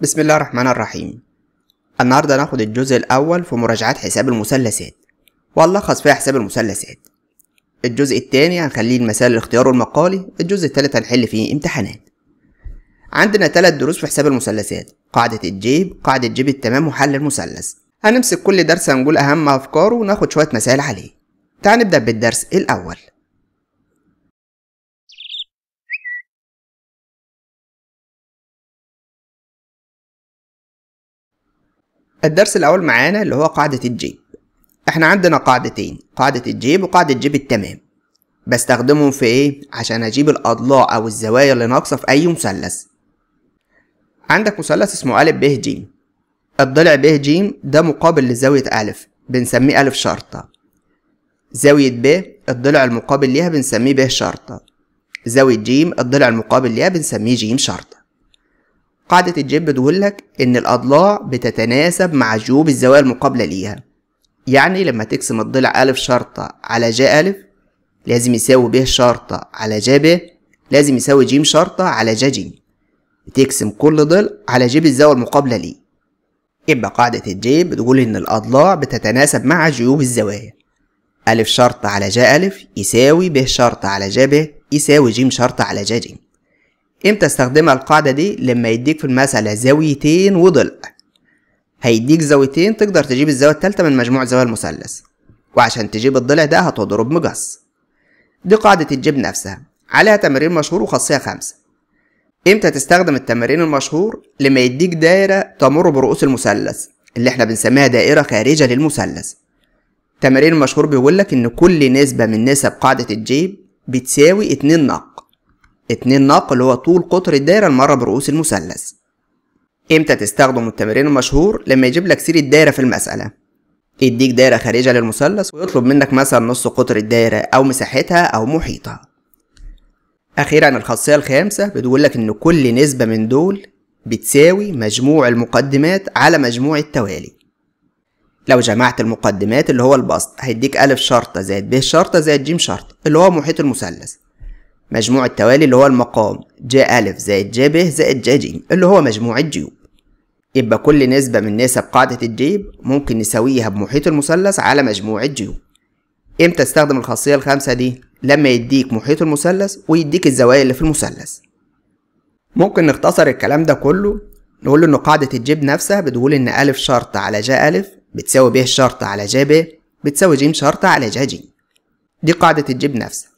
بسم الله الرحمن الرحيم النهاردة هناخد الجزء الأول في مراجعات حساب المثلثات وهنلخص فيها حساب المثلثات الجزء التاني هنخليه المثال الاختيار والمقالي الجزء التالت هنحل فيه امتحانات عندنا ثلاث دروس في حساب المثلثات قاعدة الجيب قاعدة جيب التمام وحل المثلث هنمسك كل درس هنقول أهم أفكاره وناخد شوية مسائل عليه تعال نبدأ بالدرس الأول الدرس الأول معانا اللي هو قاعدة الجيب احنا عندنا قاعدتين قاعدة الجيب وقاعدة جيب التمام بستخدمهم في ايه عشان اجيب الاضلاع او الزوايا اللي ناقصه في اي مثلث عندك مثلث اسمه أ ب ج الضلع ب ج ده مقابل لزاوية أ بنسميه أ شرطة زاوية ب الضلع المقابل ليها بنسميه ب شرطة زاوية ج الضلع المقابل ليها بنسميه ج شرطة قاعدة الجيب بتقولك إن الأضلاع بتتناسب مع جيوب الزوايا المقابلة ليها يعني لما تقسم الضلع أ شرطة على ج أ لازم يساوي ب شرطة على ج ب لازم يساوي ج شرطة على ج ج بتقسم كل ضلع على جيب الزاوية المقابلة ليه يبقى قاعدة الجيب بتقول إن الأضلاع بتتناسب مع جيوب الزوايا أ شرط على جا أ يساوي ب شرط على جا ب يساوي ج شرط على جا ج إمتى استخدمها القاعدة دي لما يديك في المسألة زاويتين وضلع هيديك زاويتين تقدر تجيب الزاوية التالتة من مجموع زوايا المثلث وعشان تجيب الضلع ده هتضرب مقص دي قاعدة الجيب نفسها عليها تمارين مشهور وخاصية خمسة امتى تستخدم التمرين المشهور لما يديك دايرة تمر برؤوس المثلث اللي احنا بنسميها دائرة خارجة للمثلث التمرين المشهور بيقولك ان كل نسبة من نسب قاعدة الجيب بتساوي اتنين ناق اتنين ناق اللي هو طول قطر الدايرة المرة برؤوس المثلث امتى تستخدم التمرين المشهور لما يجيب لك سير الدايرة في المسألة يديك دايرة خارجة للمثلث ويطلب منك مثلا نص قطر الدايرة أو مساحتها أو محيطها أخيرا الخاصية الخامسة بتقول لك إن كل نسبة من دول بتساوي مجموع المقدمات على مجموع التوالي لو جمعت المقدمات اللي هو البسط هيديك أ شرطة زائد ب شرطة زائد ج شرطة اللي هو محيط المثلث مجموع التوالي اللي هو المقام ج أ زائد ج ب زائد ج ج اللي هو مجموع الجيوب يبقى كل نسبة من نسب قاعدة الجيب ممكن نساويها بمحيط المثلث على مجموع الجيوب امتى استخدم الخاصية الخامسة دي؟ لما يديك محيط المثلث ويديك الزوايا اللي في المثلث ممكن نختصر الكلام ده كله نقول إن قاعدة الجيب نفسها بتقول إن ا شرط على جا ا بتساوي ب شرط على جا ب بتساوي ج شرط على جا ج دي قاعدة الجيب نفسها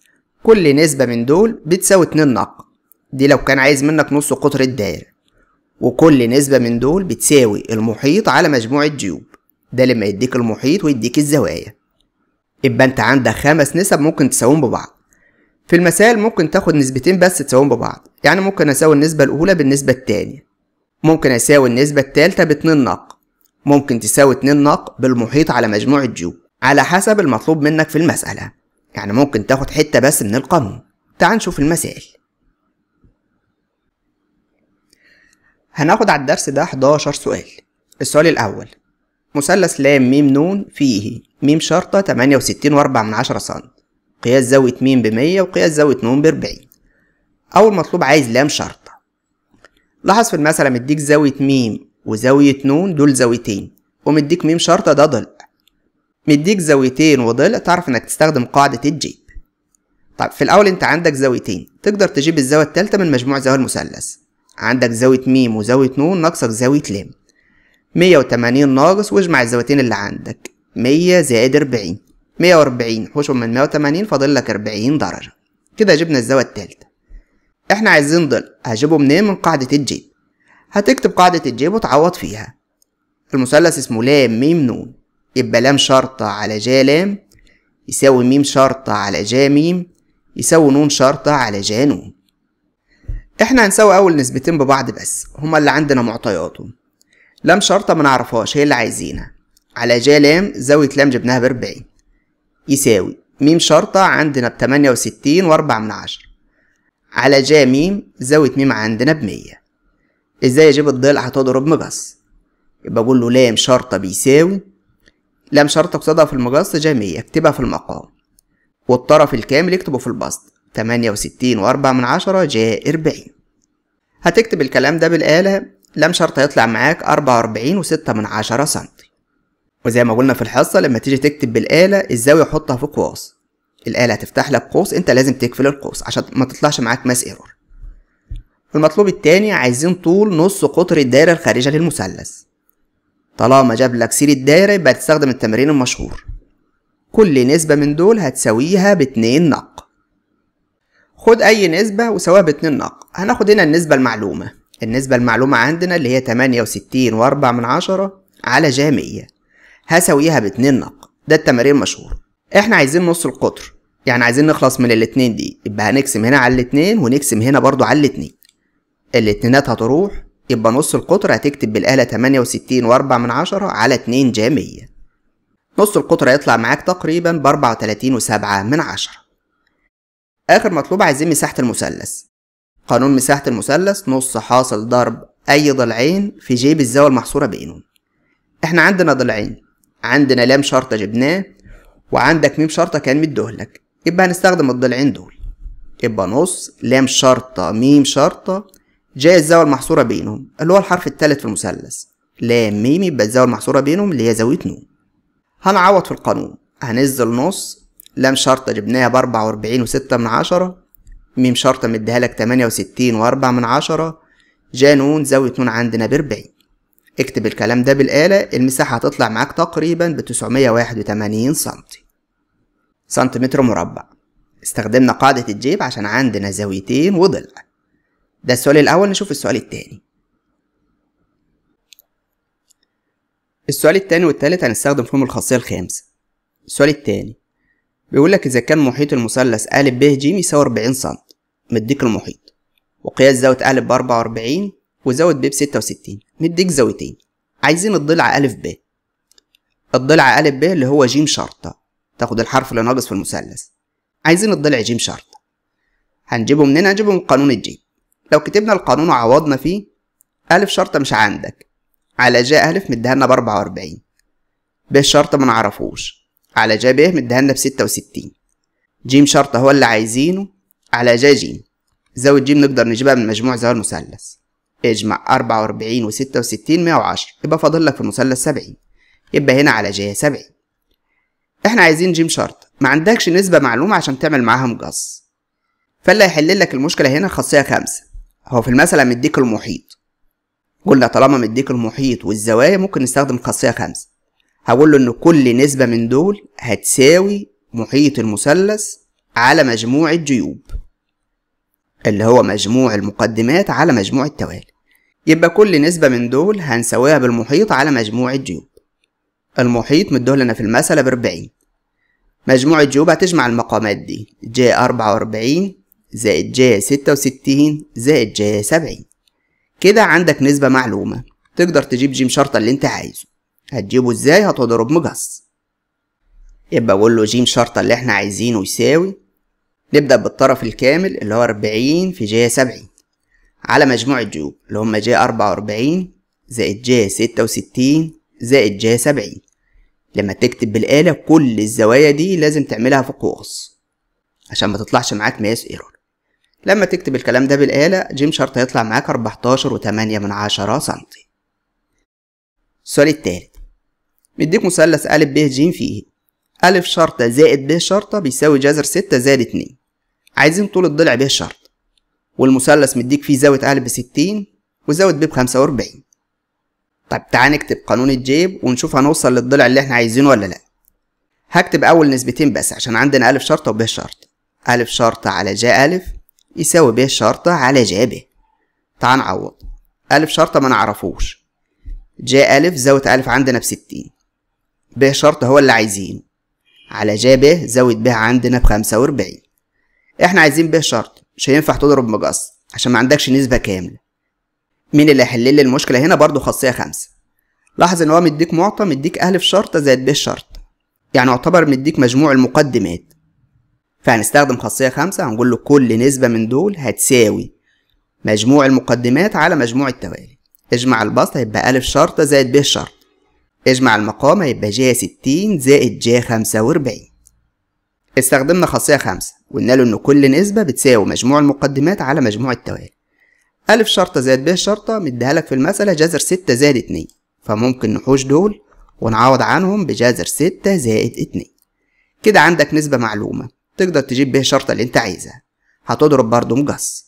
كل نسبة من دول بتساوي اتنين نق دي لو كان عايز منك نص قطر الدائرة وكل نسبة من دول بتساوي المحيط على مجموعة جيوب ده لما يديك المحيط ويديك الزوايا يبقى انت عندك خمس نسب ممكن تساويهم ببعض في المسائل ممكن تاخد نسبتين بس تساويهم ببعض يعني ممكن اساوي النسبة الأولى بالنسبة التانية ممكن اساوي النسبة التالتة باتنين ناق ممكن تساوي اتنين ناق بالمحيط على مجموع الجو على حسب المطلوب منك في المسألة يعني ممكن تاخد حتة بس من القانون تعال نشوف المسائل هناخد على الدرس ده 11 سؤال السؤال الأول مثلث لام ميم نون فيه ميم شرطة تمانية وستين وأربعة من عشرة سنت قياس زاوية ميم بمية وقياس زاوية نون بأربعين أول مطلوب عايز لام شرطة لاحظ في المثل مديك زاوية ميم وزاوية نون دول زاويتين ومديك ميم شرطة ده ضلع مديك زاويتين وضلع تعرف انك تستخدم قاعدة الجيب طب في الأول انت عندك زاويتين تقدر تجيب الزاوية التالتة من مجموع زوايا المثلث عندك زاوية ميم وزاوية نون ناقصك زاوية لام 180 ناقص واجمع الزاويتين اللي عندك 100 زائد 40 140 حوشهم من 180 فاضل لك 40 درجة كده جبنا الزاوية التالتة احنا عايزين ضلع هجيبه منين من قاعدة الجيب هتكتب قاعدة الجيب وتعوض فيها المثلث اسمه لام ميم نون يبقى لام شرطة على جا لام يساوي ميم شرطة على جا ميم يساوي نون شرطة على جا نون احنا هنساوي اول نسبتين ببعض بس هما اللي عندنا معطياتهم لام شرطة ما نعرفهاش هي اللي عايزينها على جا لام زاوية لام جبناها بأربعين يساوي ميم شرطة عندنا بتمانية وستين وأربعة من عشرة على جا ميم زاوية ميم عندنا بمية ازاي اجيب الضلع هتضرب مقص يبقى أقول له لام شرطة بيساوي لام شرطة قصادها في المقص جا مية اكتبها في المقام والطرف الكامل اكتبه في البسط تمانية وستين وأربعة من عشرة جا أربعين هتكتب الكلام ده بالآلة لم شرط يطلع معاك أربعة وأربعين وستة من عشرة سنتي وزي ما قلنا في الحصة لما تيجي تكتب بالآلة الزاوية حطها في قواس الآلة هتفتح لك قوس أنت لازم تقفل القوس عشان ما تطلعش معاك ماس ايرور المطلوب التاني عايزين طول نص قطر الدايرة الخارجة للمثلث طالما جاب لك سير الدايرة يبقى تستخدم التمرين المشهور كل نسبة من دول هتساويها باتنين نق خد أي نسبة وسواها باتنين نق هناخد هنا النسبة المعلومة النسبة المعلومة عندنا اللي هي تمانية وستين وأربعة من عشرة على مية هسويها باتنين نق ده التمارين مشهور احنا عايزين نص القطر يعني عايزين نخلص من الاتنين دي يبقى هنقسم هنا على الاتنين ونقسم هنا برضو على الاتنين الاتنينات هتروح يبقى نص القطر هتكتب بالآلة تمانية وستين وأربعة من عشرة على اتنين مية نص القطر هيطلع معاك تقريبا بأربعة وتلاتين وسبعة من عشرة آخر مطلوب عايزين مساحة المثلث قانون مساحة المثلث نص حاصل ضرب أي ضلعين في جيب الزاوية المحصورة بينهم إحنا عندنا ضلعين عندنا لام شرطة جبناه وعندك ميم شرطة كان مديهولك يبقى هنستخدم الضلعين دول يبقى نص لام شرطة ميم شرطة جاي الزاوية المحصورة بينهم اللي هو الحرف التالت في المثلث لام ميم يبقى الزاوية المحصورة بينهم اللي هي زاوية نون هنعوض في القانون هنزل نص لام شرطة جبناها بأربعة وأربعين وستة من عشرة ميم شرطة مديها لك تمانية وستين وأربعة من عشرة نون زاوية نون عندنا بأربعين اكتب الكلام ده بالآلة المساحة هتطلع معاك تقريبا بتسعمية واحد وتمانين سنتي سنتيمتر مربع استخدمنا قاعدة الجيب عشان عندنا زاويتين وضلع ده السؤال الأول نشوف السؤال التاني السؤال التاني والتالت هنستخدم فيهم الخاصية الخامسة السؤال التاني بيقول لك إذا كان محيط المثلث أ ب ج يساوي 40 سم مديك المحيط وقياس زاوية أ ب 44 وزاوية ب ب 66 مديك زاويتين عايزين الضلع أ ب الضلع أ ب اللي هو ج شرطة تاخد الحرف اللي ناقص في المثلث عايزين الضلع ج شرطة هنجيبه منين هنجيبه من قانون الجيم لو كتبنا القانون وعوضنا فيه أ شرطة مش عندك على ج أ مديها لنا ب 44 ب شرطة ما نعرفوش على جابيه لنا بستة وستين جيم شرطة هو اللي عايزينه على جا جيم زاوية جيم نقدر نجيبها من مجموع زاوية المثلث اجمع أربعة وأربعين وستة وستين مية وعشرة يبقى فاضل لك في المثلث سبعين يبقى هنا على جا سبعين احنا عايزين جيم شرطة ما عندكش نسبة معلومة عشان تعمل معاها مقص فاللي هيحل لك المشكلة هنا خاصية خمسة هو في المثل مديك المحيط قلنا طالما مديك المحيط والزوايا ممكن نستخدم خاصية خمسة هقول له ان كل نسبة من دول هتساوي محيط المثلث على مجموع الجيوب اللي هو مجموع المقدمات على مجموع التوالي يبقى كل نسبة من دول هنساويها بالمحيط على مجموع الجيوب المحيط مدوه لنا في المسألة بأربعين مجموع الجيوب هتجمع المقامات دي ج أربعة وأربعين زائد ج ستة وستين زائد ج سبعين كده عندك نسبة معلومة تقدر تجيب جيم شرطة اللي انت عايزه هتجيبه ازاي هتضرب مجص يبقى اقول له جيم شرطة اللي احنا عايزينه يساوي نبدأ بالطرف الكامل اللي هو أربعين في جي سبعين على مجموع الجيوب اللي هما جي أربعة وأربعين زائد جي ستة وستين زائد جي سبعين لما تكتب بالآلة كل الزوايا دي لازم تعملها في قوس عشان ما تطلعش معاك ماس ايرور لما تكتب الكلام ده بالآلة جيم شرط هيطلع معاك أربعتاشر وتمانية من عشرة سنتي السؤال التالت مديك مثلث أ ب ج فيه أ شرطة زائد ب شرطة بيساوي جذر ستة زائد اتنين عايزين طول الضلع ب شرطة والمثلث مديك فيه زاوية أ بستين وزاوية ب بخمسة وأربعين طب تعالى نكتب قانون الجيب ونشوف هنوصل للضلع اللي احنا عايزينه ولا لأ هكتب أول نسبتين بس عشان عندنا أ شرطة وب شرطة أ شرطة على ج أ يساوي ب شرطة على ج ب تعال نعوض أ شرطة ما نعرفوش ج أ زاوية أ عندنا بستين ب شرط هو اللي عايزين على ج ب زود ب عندنا بخمسة وأربعين احنا عايزين ب شرط مش هينفع تضرب مقص عشان ما عندكش نسبة كاملة مين اللي هيحل لي المشكلة هنا برضو خاصية خمسة لاحظ ان هو مديك معطى مديك أ في شرطة زائد ب شرط يعني يعتبر مديك مجموع المقدمات فهنستخدم خاصية خمسة هنقول له كل نسبة من دول هتساوي مجموع المقدمات على مجموع التوالي اجمع البسط هيبقى أ شرطة زائد ب شرط اجمع المقام هيبقى جا 60 زائد جا 45 استخدمنا خاصية خمسة وقلنا له إن كل نسبة بتساوي مجموع المقدمات على مجموع التوالي أ شرطة زائد ب شرطة مديها لك في المسألة جذر ستة زائد اتنين فممكن نحوش دول ونعوض عنهم بجذر ستة زائد اتنين كده عندك نسبة معلومة تقدر تجيب بيها الشرطة اللي انت عايزها هتضرب برضه مقص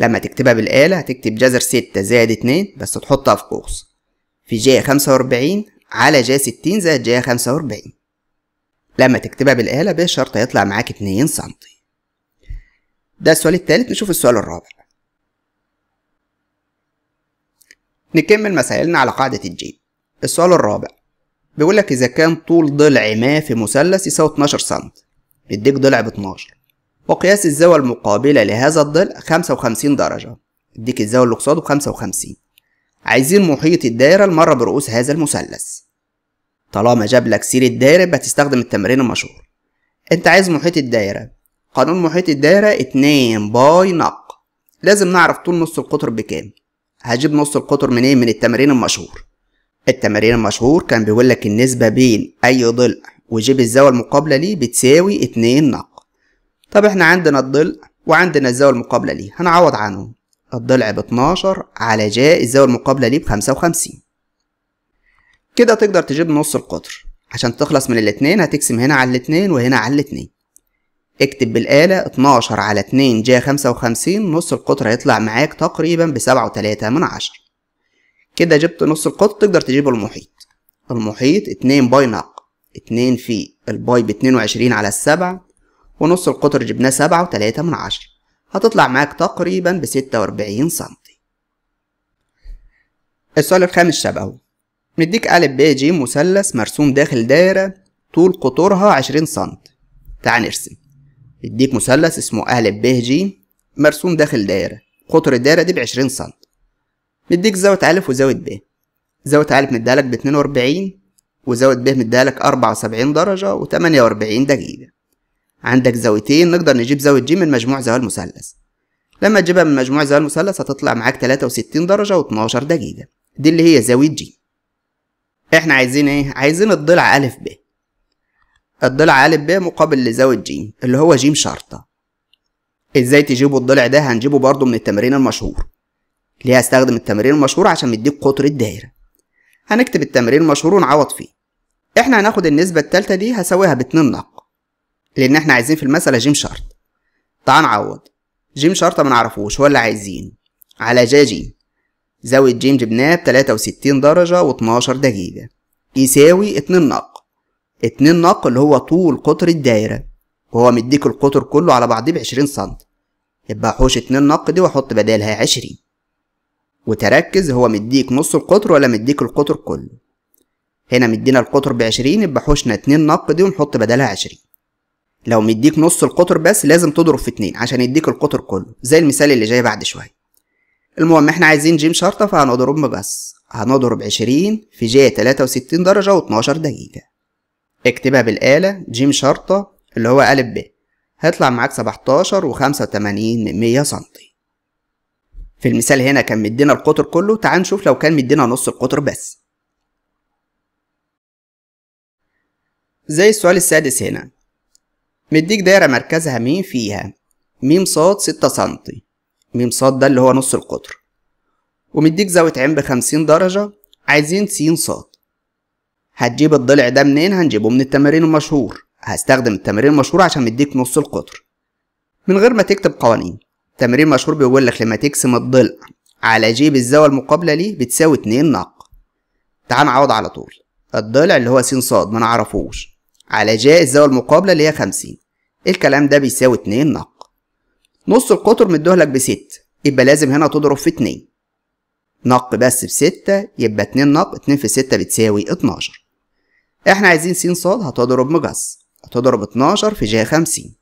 لما تكتبها بالآلة هتكتب جذر ستة زائد اتنين بس تحطها في قوس في جي 45 على جي 60 زائد جي 45 لما تكتبها بالآلة بالشرط هيطلع معاك 2 سم ده السؤال الثالث نشوف السؤال الرابع نكمل مسائلنا على قاعدة الجي السؤال الرابع بيقول لك إذا كان طول ضلع ما في مثلث يساوي 12 سم يديك ضلع ب 12 وقياس الزاوية المقابلة لهذا الضلع 55 درجة يديك الزاوية اللي قصاده 55 عايزين محيط الدايرة المرة برؤوس هذا المثلث طالما جاب لك سير الدايرة يبقى التمرين المشهور انت عايز محيط الدايرة قانون محيط الدايرة اتنين باي نق لازم نعرف طول نص القطر بكام هجيب نص القطر منين من التمرين المشهور التمرين المشهور كان بيقول لك النسبة بين أي ضلع وجيب الزاوية المقابلة ليه بتساوي اتنين نق طب احنا عندنا الضلع وعندنا الزاوية المقابلة ليه هنعوض عنهم الضلع ب 12 على جاء الزاوية المقابلة ليه ب 55 كده تقدر تجيب نص القطر عشان تخلص من الاتنين هتقسم هنا على الاتنين وهنا على الاتنين اكتب بالآلة 12 على 2 جا 55 نص القطر هيطلع معاك تقريبا بسبعة وتلاتة من عشرة كده جبت نص القطر تقدر تجيب المحيط المحيط 2 باي ناق 2 في الباي ب 22 على السبعة ونص القطر جبناه سبعة وتلاتة من عشرة هتطلع معاك تقريبا بستة وأربعين سنتي السؤال الخامس شبهه مديك أ ب ج مثلث مرسوم داخل دايرة طول قطرها عشرين سم تعال نرسم مديك مثلث اسمه أ ب ج مرسوم داخل دايرة قطر الدايرة دي بعشرين سم مديك زاوية أ وزاوية ب زاوية أ لك باتنين وأربعين وزاوية ب مديها أربعة وسبعين درجة وتمانية وأربعين دقيقة عندك زاويتين نقدر نجيب زاوية ج من مجموع زوايا المثلث لما تجيبها من مجموع زوايا المثلث هتطلع معاك 63 درجة و12 دقيقة دي اللي هي زاوية ج احنا عايزين ايه؟ عايزين الضلع أ ب الضلع أ ب مقابل لزاوية ج اللي هو ج شرطة ازاي تجيبوا الضلع ده هنجيبه برضه من التمرين المشهور ليه هستخدم التمرين المشهور عشان مديك قطر الدايرة هنكتب التمرين المشهور ونعوض فيه احنا هناخد النسبة التالتة دي هسويها باتنين نقط لأن احنا عايزين في المسألة جيم شرط تعال نعوض جيم شرطة منعرفوش هو اللي عايزين على جا جيم زاوية جيم جبناه بتلاتة وستين درجة واتناشر دقيقة يساوي اتنين نق اتنين نق اللي هو طول قطر الدايرة وهو مديك القطر كله على بعضيه بعشرين سنت يبقى حوش اتنين نق دي واحط بدالها عشرين وتركز هو مديك نص القطر ولا مديك القطر كله هنا مدينا القطر بعشرين يبقى حوشنا اتنين نق دي ونحط بدالها عشرين لو مديك نص القطر بس لازم تضرب في اتنين عشان يديك القطر كله زي المثال اللي جاي بعد شوية المهم احنا عايزين جيم شرطة فهنضرب بس هنضرب عشرين في جي تلاتة وستين درجة واتناشر دقيقة اكتبها بالآلة جيم شرطة اللي هو ألف ب هيطلع معاك سبعتاشر وخمسة وتمانين من مية سنتي في المثال هنا كان مدينا القطر كله تعال نشوف لو كان مدينا نص القطر بس زي السؤال السادس هنا مديك دايرة مركزها مين فيها ميم صاد ستة سنتي ميم صاد ده اللي هو نص القطر ومديك زاوية عين بخمسين درجة عايزين س صاد هتجيب الضلع ده منين هنجيبه من التمارين المشهور هستخدم التمارين المشهور عشان مديك نص القطر من غير ما تكتب قوانين تمرين مشهور بيقول لك لما تقسم الضلع على جيب الزاوية المقابلة ليه بتساوي اتنين ناق تعال نعوض على طول الضلع اللي هو س ص ما نعرفوش على ج الزاوية المقابلة اللي هي خمسين الكلام ده بيساوي 2 ناقة نص القطر لك ب 6 يبقى لازم هنا تضرب في 2 نق بس ب 6 يبقى 2 نق 2 في 6 بتساوي 12 احنا عايزين س ص هتضرب مجس هتضرب 12 في ج 50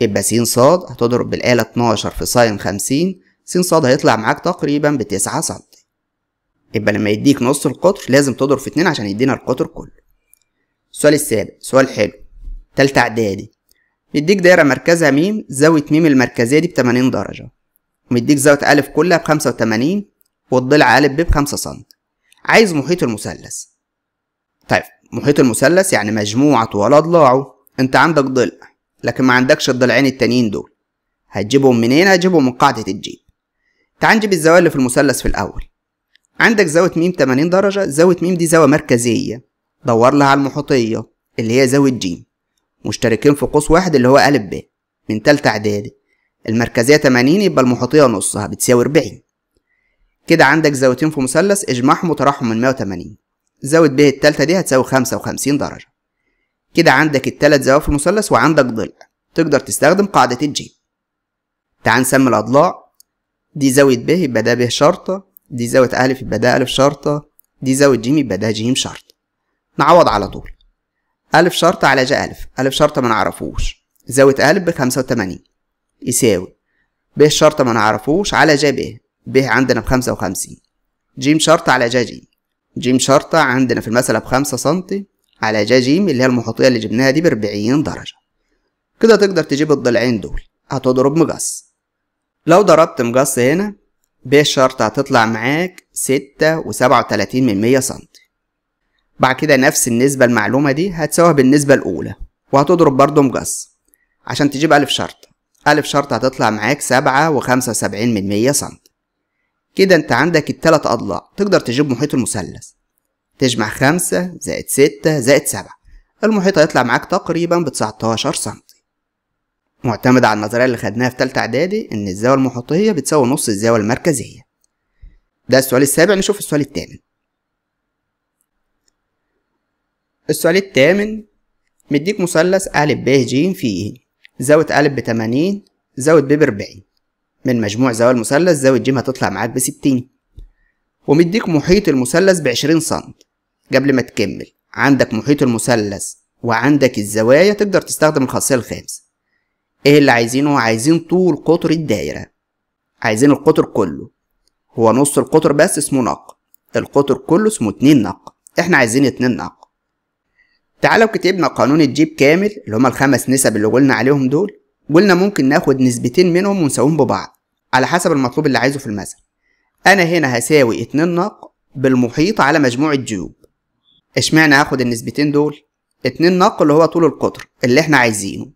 يبقى س ص هتضرب بالآلة 12 في ساين 50 س ص هيطلع معاك تقريبا ب 9 سم يبقى لما يديك نص القطر لازم تضرب في 2 عشان يدينا القطر كله السؤال السابع سؤال حلو تالتة إعدادي مديك دايرة مركزها م زاوية م المركزية دي بتمانين درجة ومديك زاوية أ كلها بخمسة وتمانين والضلع أ ب بخمسة سم عايز محيط المثلث طيب محيط المثلث يعني مجموعة طوال أضلاعه أنت عندك ضلع لكن ما عندكش الضلعين التانيين دول هتجيبهم منين هتجيبهم من قاعدة الجيب تعال نجيب الزوايا اللي في المثلث في الأول عندك زاوية م 80 درجة زاوية م دي زاوية مركزية دور لها على المحيطية اللي هي زاوية ج مشتركين في قوس واحد اللي هو أ ب من تالتة إعدادي المركزية 80 يبقى المحيطية نصها بتساوي 40 كده عندك زاويتين في مثلث اجمعهم وطرحهم من 180 زاوية ب التالتة دي هتساوي 55 درجة كده عندك التلات زوايا في المثلث وعندك ضلع تقدر تستخدم قاعدة الجيم تعال نسمي الأضلاع دي زاوية ب يبقى ده ب شرطة دي زاوية أ يبقى ده أ شرطة دي زاوية ج يبقى ده ج شرطة نعوض على طول أ شرطة على ج أ أ شرطة ما نعرفوش زاوية أ بخمسة وتمانين يساوي ب شرطة ما نعرفوش على ج ب ب عندنا بخمسة وخمسين ج شرطة على ج ج ج شرطة عندنا في المسألة بخمسة سنتي على ج ج اللي هي المحيطية اللي جبناها دي بأربعين درجة كده تقدر تجيب الضلعين دول هتضرب مقص لو ضربت مقص هنا ب شرطة هتطلع معاك ستة وسبعة وتلاتين من مية سنتي بعد كده نفس النسبة المعلومة دي هتساويها بالنسبة الأولى وهتضرب برضه مقص عشان تجيب ألف شرط ألف شرط هتطلع معاك سبعة وخمسة وسبعين من مية سنت كده أنت عندك التلات أضلاع تقدر تجيب محيط المثلث تجمع خمسة زائد ستة زائد سبعة المحيط هيطلع معاك تقريبا بتسعتاشر سنتي معتمد على النظرية اللي خدناها في تالتة إعدادي إن الزاوية المحيطية بتساوي نص الزاوية المركزية ده السؤال السابع نشوف السؤال الثامن السؤال الثامن مديك مثلث أ ب ج فيه زاوية أ ب 80 زاوية ب 40 من مجموع زوايا المثلث زاوية ج هتطلع معاك بستين ومديك محيط المثلث ب 20 سنت قبل ما تكمل عندك محيط المثلث وعندك الزوايا تقدر تستخدم الخاصية الخامسة ايه اللي عايزينه عايزين طول قطر الدايرة عايزين القطر كله هو نص القطر بس اسمه نق القطر كله اسمه اتنين نق احنا عايزين اتنين نق تعال لو كتبنا قانون الجيب كامل اللي هما الخمس نسب اللي قلنا عليهم دول قلنا ممكن ناخد نسبتين منهم ونساويهم ببعض على حسب المطلوب اللي عايزه في المثل انا هنا هساوي اتنين ناق بالمحيط على مجموعة جيوب اشمعنى هاخد النسبتين دول اتنين ناق اللي هو طول القطر اللي احنا عايزينه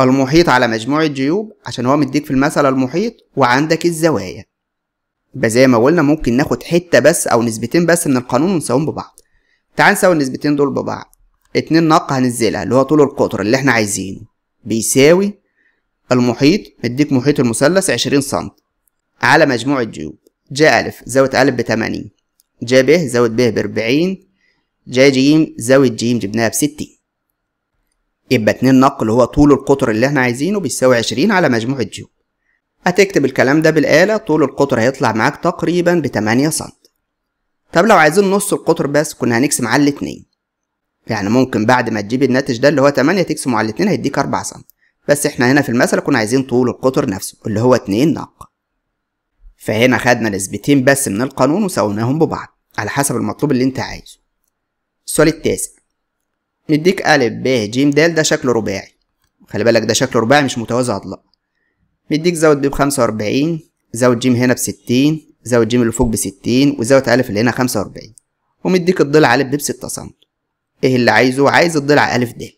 المحيط على مجموعة جيوب عشان هو مديك في المثل المحيط وعندك الزوايا يبقى زي ما قلنا ممكن ناخد حتة بس أو نسبتين بس من القانون ونساويهم ببعض تعال نساوي النسبتين دول ببعض اتنين نق هننزلها اللي هو طول القطر اللي احنا عايزينه بيساوي المحيط مديك محيط المثلث عشرين سنت على مجموع الجيوب جا أ زاوية أ بتمانين جا ب زاوية ب بأربعين جا ج زاوية ج جبناها بستين يبقى اتنين نق اللي هو طول القطر اللي احنا عايزينه بيساوي عشرين على مجموع الجيوب هتكتب الكلام ده بالآلة طول القطر هيطلع معاك تقريبا بتمانية سنت طب لو عايزين نص القطر بس كنا هنقسم على الاتنين يعني ممكن بعد ما تجيب الناتج ده اللي هو 8 تقسمه على 2 هيديك 4 سم بس احنا هنا في المثل كنا عايزين طول القطر نفسه اللي هو 2 ناق فهنا خدنا نسبتين بس من القانون وساويناهم ببعض على حسب المطلوب اللي انت عايزه السؤال التاسع مديك أ ب ج د ده شكل رباعي خلي بالك ده شكل رباعي مش متوازي أضلاع مديك زود ب بخمسة وأربعين زود ج هنا ب 60 زود ج اللي فوق ب 60 وزود أ اللي هنا 45 ومديك الضلع أ ب 6 سم ايه اللي عايزه عايز الضلع ا د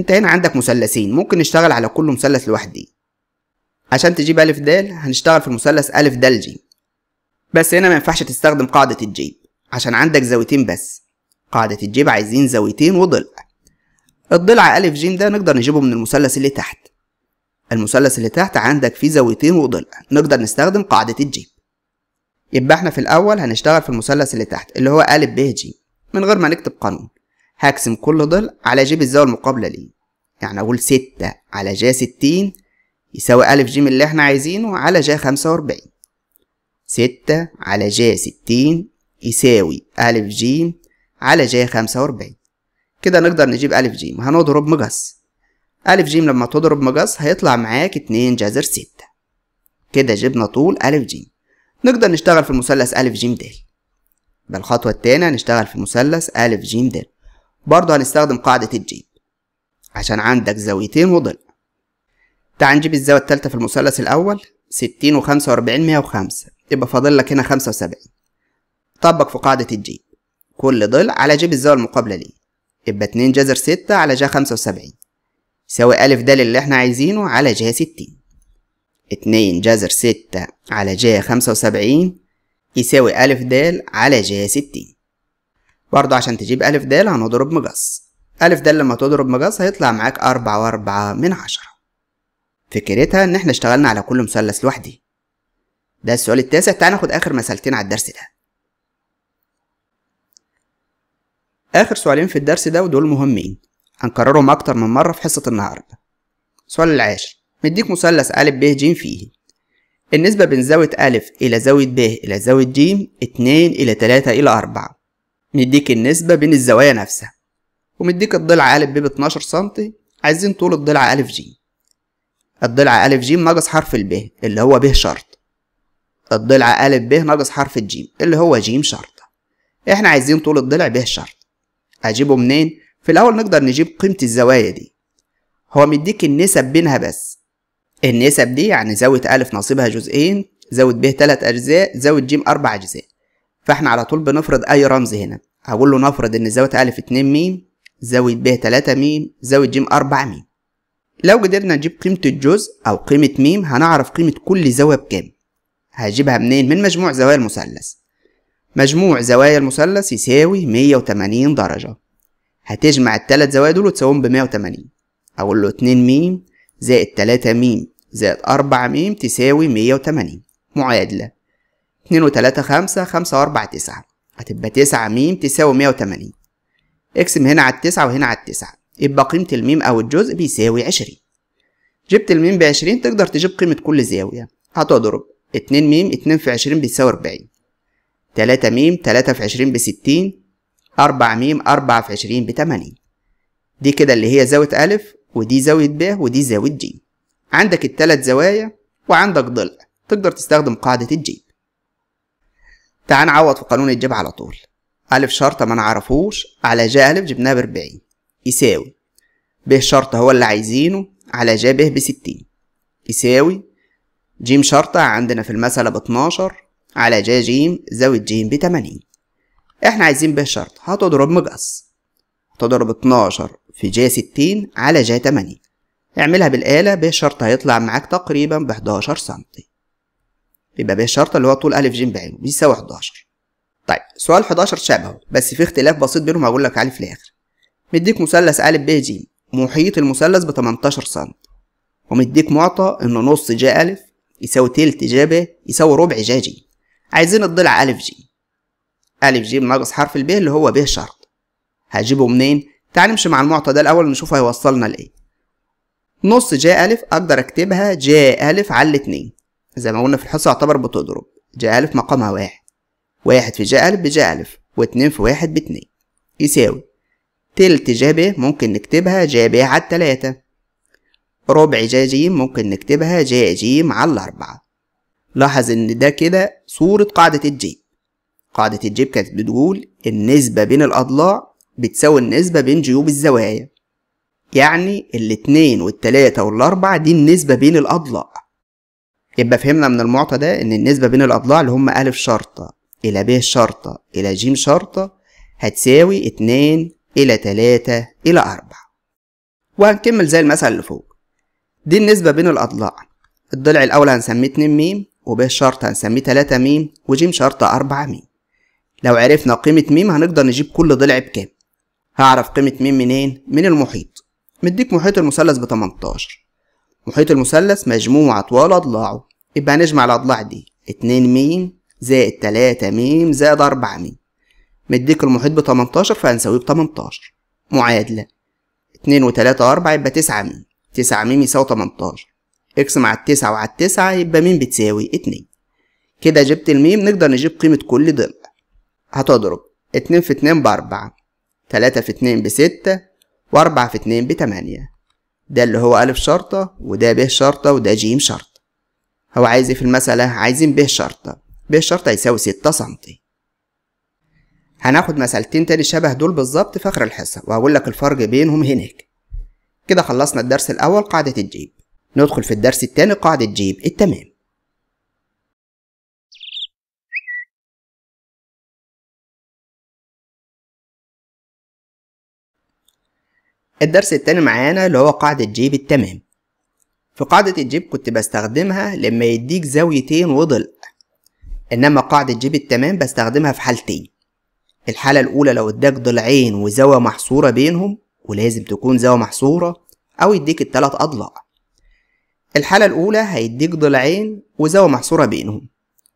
انت هنا عندك مثلثين ممكن نشتغل على كل مثلث لوحده عشان تجيب ا د هنشتغل في المثلث ا د ج بس هنا ما ينفعش تستخدم قاعدة الجيب عشان عندك زاويتين بس قاعدة الجيب عايزين زاويتين وضلع الضلع ا ج ده نقدر نجيبه من المثلث اللي تحت المثلث اللي تحت عندك فيه زاويتين وضلع نقدر نستخدم قاعدة الجيب يبقى احنا في الأول هنشتغل في المثلث اللي تحت اللي هو أ ب ج من غير ما نكتب قانون هقسم كل ضلع على جيب الزاوية المقابلة ليه يعني أقول ستة على ج ستين يساوي ألف ج اللي احنا عايزينه على ج خمسة وأربعين ستة على ج ستين يساوي ألف ج على ج خمسة وأربعين كده نقدر نجيب ألف ج هنضرب مقص ألف ج لما تضرب مقص هيطلع معاك اتنين جذر ستة كده جبنا طول ألف ج نقدر نشتغل في المثلث ألف ج د يبقى الخطوة التانية هنشتغل في مثلث أ ج د برضه هنستخدم قاعدة الجيب عشان عندك زاويتين وضلع تعال نجيب الزاوية التالتة في المثلث الأول ستين وخمسة وأربعين مية وخمسة يبقى فاضل لك هنا خمسة وسبعين طبق في قاعدة الجيب كل ضلع على جيب الزاوية المقابلة ليه يبقى اتنين جذر ستة على جا خمسة وسبعين يساوي أ د اللي احنا عايزينه على جا ستين اتنين جذر ستة على جا خمسة وسبعين يساوي أ د على ج ستين برضه عشان تجيب أ د هنضرب مقص أ د لما تضرب مقص هيطلع معاك أربعة وأربعة من عشرة فكرتها إن إحنا اشتغلنا على كل مثلث لوحده ده السؤال التاسع تعال ناخد آخر مسألتين على الدرس ده آخر سؤالين في الدرس ده ودول مهمين هنكررهم أكتر من مرة في حصة النهاردة السؤال العاشر مديك مثلث أ ب ج فيه النسبة بين زاوية أ إلى زاوية ب إلى زاوية ج اتنين إلى تلاتة إلى أربعة نديك النسبة بين الزوايا نفسها ومديك الضلع أ ب ب سنتي عايزين طول الضلع أ ج الضلع أ ج ناقص حرف ال ب اللي هو ب شرط الضلع أ ب ناقص حرف الج اللي هو ج شرط احنا عايزين طول الضلع ب شرط أجيبه منين؟ في الأول نقدر نجيب قيمة الزوايا دي هو مديك النسب بينها بس النسب دي يعني زاوية ألف ناصبها جزئين زاوية ب تلات أجزاء زاوية ج أربع أجزاء فاحنا على طول بنفرض أي رمز هنا هقول له نفرض إن زاوية ألف اتنين م زاوية ب تلاتة م زاوية ج أربع م لو قدرنا نجيب قيمة الجزء أو قيمة م هنعرف قيمة كل زاوية بكام هجيبها منين من مجموع زوايا المثلث مجموع زوايا المثلث يساوي مية وتمانين درجة هتجمع التلات زوايا دول وتساويهم بمية وتمانين أقول له اتنين م زائد تلاتة ميم زائد 4 م تساوي 180 معادلة 2 و 3 5 5 و 4 9 هتبقى 9 م تساوي 180 اقسم هنا على التسعة وهنا على التسعة يبقى قيمة الميم أو الجزء بيساوي عشرين جبت الميم بعشرين تقدر تجيب قيمة كل زاوية هتضرب اتنين ميم اتنين في عشرين بيساوي أربعين تلاتة ميم تلاتة في عشرين بستين أربعة ميم أربعة في عشرين بتمانين دي كده اللي هي زاوية أ ودي زاوية ب ودي زاوية ج عندك التلات زوايا وعندك ضلع تقدر تستخدم قاعدة الجيب تعال نعوض في قانون الجيب على طول أ شرطة ما نعرفوش على ج أ جبناها بأربعين يساوي ب شرطة هو اللي عايزينه على ج ب بستين يساوي ج شرطة عندنا في المسألة باتناشر على ج ج زاوية ج بتمانين احنا عايزين ب شرطة هتضرب مقص تضرب اتناشر في ج ستين على ج تمانين اعملها بالآلة ب شرط هيطلع معاك تقريبا ب 11 سم يبقى شرط اللي هو طول ا ج بعينه بيساوي 11 طيب سؤال 11 شبهه بس في اختلاف بسيط بينهم هقول لك عليه في الآخر مديك مثلث أ ب ج محيط المثلث ب 18 سم ومديك معطى إن نص ج أ يساوي تلت ج ب يساوي ربع ج ج عايزين الضلع أ ج أ ج ناقص حرف ال ب اللي هو ب شرط هجيبه منين؟ تعال نمشي مع المعطى ده الأول نشوف هيوصلنا لإيه نص جا ألف أقدر أكتبها جا ألف على الاتنين زي ما قلنا في الحصة يعتبر بتضرب جا ألف مقامها واحد واحد في جا ألف بجا ألف واتنين في واحد باتنين يساوي تلت جا ب ممكن نكتبها جا ب على التلاتة ربع جا ج ممكن نكتبها جا ج على الأربعة لاحظ إن ده كده صورة قاعدة الجيب قاعدة الجيب كانت بتقول النسبة بين الأضلاع بتساوي النسبة بين جيوب الزوايا يعني الاتنين والتلاتة والأربعة دي النسبة بين الأضلاع يبقى فهمنا من المعطى ده إن النسبة بين الأضلاع اللي هم أ شرطة إلى ب شرطة إلى ج شرطة هتساوي اتنين إلى تلاتة إلى أربعة وهنكمل زي المثل اللي فوق دي النسبة بين الأضلاع الضلع الأول هنسميه اتنين م وب شرطة هنسميه تلاتة م وج شرطة أربعة م لو عرفنا قيمة م هنقدر نجيب كل ضلع بكام هعرف قيمة م منين من المحيط مديك محيط المثلث ب 18 محيط المثلث مجموع أطوال أضلاعه يبقى هنجمع الأضلاع دي اتنين م زائد تلاتة م زائد أربعة م مديك المحيط ب 18 فهنساويه ب 18 معادلة اتنين وتلاتة أربعة يبقى تسعة م تسعة م يساوي 18 اقسم على التسعة وعلى التسعة يبقى م بتساوي اتنين كده جبت الميم نقدر نجيب قيمة كل ضلع هتضرب اتنين في اتنين بأربعة تلاتة في اتنين بستة وأربعة في اتنين بتمانية ده اللي هو ألف شرطة وده ب شرطة وده جيم شرطة هو عايز ايه في المسألة عايزين ب شرطة ب شرطة يساوي ستة سنتي هناخد مسألتين تاني شبه دول بالظبط في آخر الحصة وهقول لك الفرق بينهم هناك كده خلصنا الدرس الأول قاعدة الجيب ندخل في الدرس التاني قاعدة جيب التمام الدرس التاني معانا اللي هو قاعدة جيب التمام في قاعدة الجيب كنت بستخدمها لما يديك زاويتين وضلع إنما قاعدة جيب التمام بستخدمها في حالتين الحالة الأولى لو اداك ضلعين وزاوية محصورة بينهم ولازم تكون زاوية محصورة أو يديك التلات أضلاع الحالة الأولى هيديك ضلعين وزاوية محصورة بينهم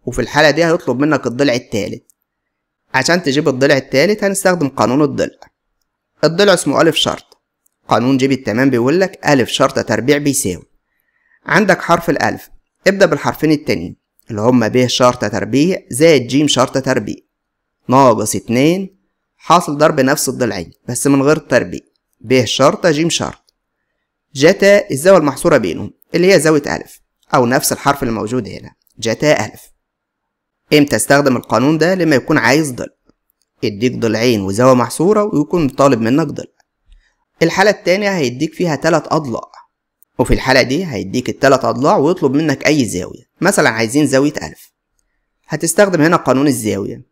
وفي الحالة دي هيطلب منك الضلع التالت عشان تجيب الضلع التالت هنستخدم قانون الضلع الضلع اسمه ألف شرط قانون جيب التمام بيقول لك ألف شرطة تربيع بيساوي عندك حرف الألف ابدأ بالحرفين التانيين اللي هما ب شرطة تربيع زائد ج شرطة تربيع ناقص اتنين حاصل ضرب نفس الضلعين بس من غير تربيع ب شرطة ج شرط جتا الزاوية المحصورة بينهم اللي هي زاوية ألف أو نفس الحرف اللي موجود هنا جتا ألف إمتى استخدم القانون ده لما يكون عايز ضلع اديك ضلعين وزاوية محصورة ويكون طالب منك ضلع الحالة التانية هيديك فيها تلات أضلاع وفي الحالة دي هيديك التلات أضلاع ويطلب منك أي زاوية مثلا عايزين زاوية ألف هتستخدم هنا قانون الزاوية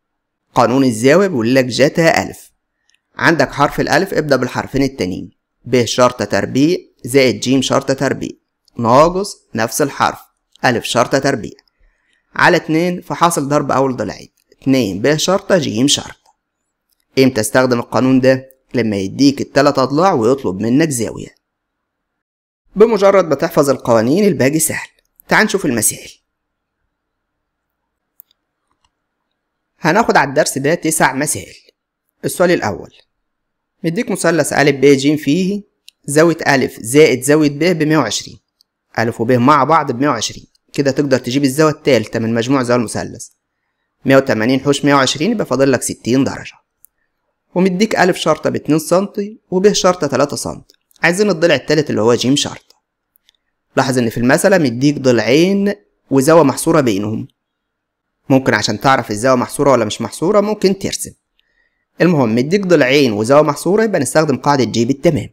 قانون الزاوية بيقول لك جتا ألف عندك حرف الألف ابدأ بالحرفين التانيين ب شرطة تربيع زائد ج شرطة تربيع ناقص نفس الحرف ألف شرطة تربيع على اتنين فحاصل ضرب أول ضلعين اتنين ب شرطة ج شرطة امتى استخدم القانون ده لما يديك التلات أضلاع ويطلب منك زاوية بمجرد ما تحفظ القوانين الباقي سهل تعال نشوف المسائل هناخد على الدرس ده تسع مسائل السؤال الأول مديك مثلث أ ب ج فيه زاوية أ زائد زاوية ب ب 120 أ وب مع بعض ب 120 كده تقدر تجيب الزاوية التالتة من مجموع زوايا المثلث 180 حوش 120 يبقى فاضل لك 60 درجة ومديك ا شرطة باتنين سنتي وب شرطة تلاتة سنتي عايزين الضلع التالت اللي هو ج شرطة لاحظ إن في المسألة مديك ضلعين وزاوية محصورة بينهم ممكن عشان تعرف الزاوية محصورة ولا مش محصورة ممكن ترسم المهم مديك ضلعين وزاوية محصورة يبقى نستخدم قاعدة ج بالتمام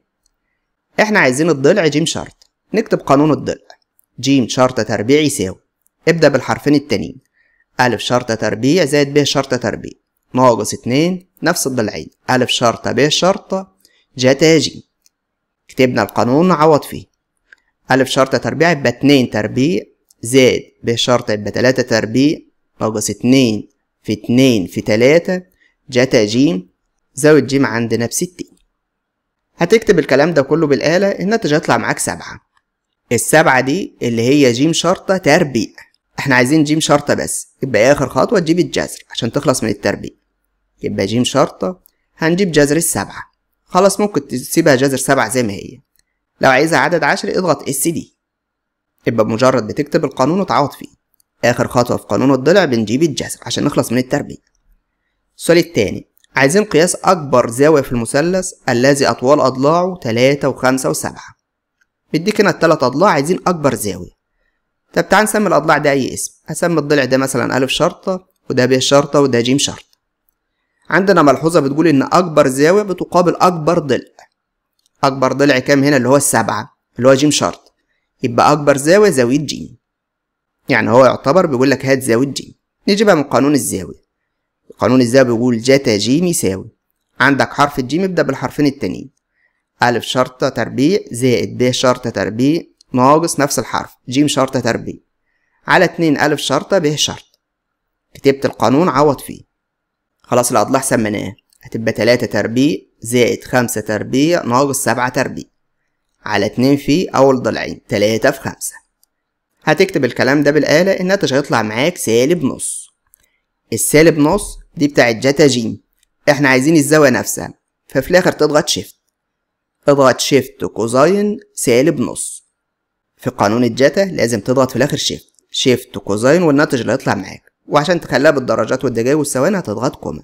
احنا عايزين الضلع ج شرطة نكتب قانون الضلع ج شرطة تربيع يساوي ابدأ بالحرفين التانيين أ شرطة تربيع زائد ب شرطة تربيع ناقص اتنين نفس الضلعين ألف شرطة ب شرطة جا تاجي كتبنا القانون نعوض فيه ألف شرطة تربيع يبقى اتنين تربيع زائد ب شرطة يبقى تلاتة تربيع ناقص اتنين في اتنين في تلاتة جتا جيم زاوية جيم عندنا بستين هتكتب الكلام ده كله بالآلة الناتج هيطلع معاك سبعة السبعة دي اللي هي جيم شرطة تربيع احنا عايزين جيم شرطة بس يبقى اخر خطوة تجيب الجذر عشان تخلص من التربيع يبقى جيم شرطة هنجيب جذر السبعة خلاص ممكن تسيبها جذر سبعة زي ما هي لو عايزها عدد عشر اضغط اس دي يبقى بمجرد بتكتب القانون وتعوض فيه آخر خطوة في قانون الضلع بنجيب الجذر عشان نخلص من التربيع السؤال التاني عايزين قياس أكبر زاوية في المثلث الذي أطوال أضلاعه تلاتة وخمسة وسبعة مديك هنا التلات أضلاع عايزين أكبر زاوية طب تعال نسمي الأضلاع ده أي اسم هسمي الضلع ده مثلا ألف شرطة وده ب شرطة وده جيم شرطة عندنا ملحوظة بتقول إن أكبر زاوية بتقابل أكبر ضلع أكبر ضلع كام هنا اللي هو السبعة اللي هو جيم شارت يبقى أكبر زاوية زاوية جيم يعني هو يعتبر بيقول لك هات زاوية جيم نيجي بقى من قانون الزاوية قانون الزاوية بيقول جتا جيم يساوي عندك حرف الجيم يبدأ بالحرفين التانيين أ شرطة تربيع زائد ب شرطة تربيع ناقص نفس الحرف جيم شرطة تربيع على اتنين أ شرطة ب شرطة كتبت القانون عوض فيه خلاص الأضلاع سميناها هتبقى تلاتة تربيع زائد خمسة تربيع ناقص سبعة تربيع على اتنين في أول ضلعين تلاتة في خمسة هتكتب الكلام ده بالآلة الناتج هيطلع معاك سالب نص السالب نص دي بتاعت جتا جيم احنا عايزين الزاوية نفسها ففي الآخر تضغط شيفت اضغط شيفت كوزاين سالب نص في قانون الجتا لازم تضغط في الآخر شيفت شيفت كوزاين والناتج اللي هيطلع معاك وعشان تخليها بالدرجات والدقايق والثواني هتضغط قمة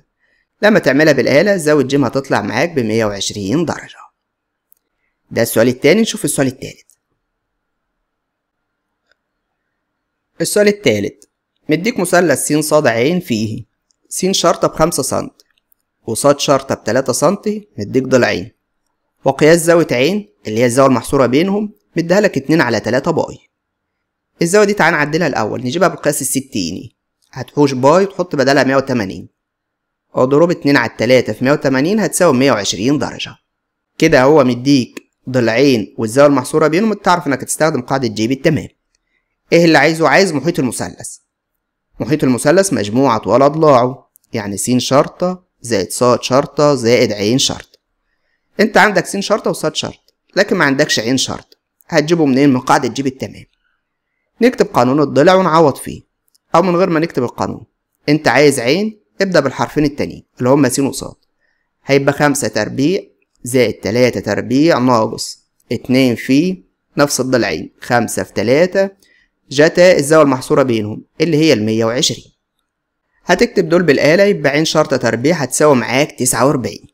لما تعملها بالآلة زاوية جيم هتطلع معاك بمية وعشرين درجة ده السؤال التاني نشوف السؤال التالت السؤال التالت مديك مثلث س ص ع فيه س شرطة بخمسة سنت وص شرطة بتلاتة سنتي مديك ضلعين وقياس زاوية عين اللي هي الزاوية المحصورة بينهم مديها لك اتنين على تلاتة باي الزاوية دي تعال نعدلها الأول نجيبها بالقياس الستيني هتحوش باي وتحط بدلها 180 اضرب 2 على 3 في 180 هتساوي 120 درجة كده هو مديك ضلعين والزاوية المحصورة بينهم تعرف انك تستخدم قاعدة جي بالتمام ايه اللي عايزه عايز محيط المثلث محيط المثلث مجموع أطوال أضلاعه يعني س شرطة زائد ص شرطة زائد عين شرطة انت عندك س شرطة وص شرطة لكن ما عندكش عين شرطة هتجيبه منين من قاعدة جي التمام نكتب قانون الضلع ونعوض فيه أو من غير ما نكتب القانون أنت عايز عين ابدأ بالحرفين التانيين اللي هما س وص هيبقى خمسة تربيع زائد تلاتة تربيع ناقص اتنين في نفس الضلعين خمسة في تلاتة جتا الزاوية المحصورة بينهم اللي هي المية وعشرين هتكتب دول بالآلة يبقى عين شرطة تربيع هتساوي معاك تسعة وأربعين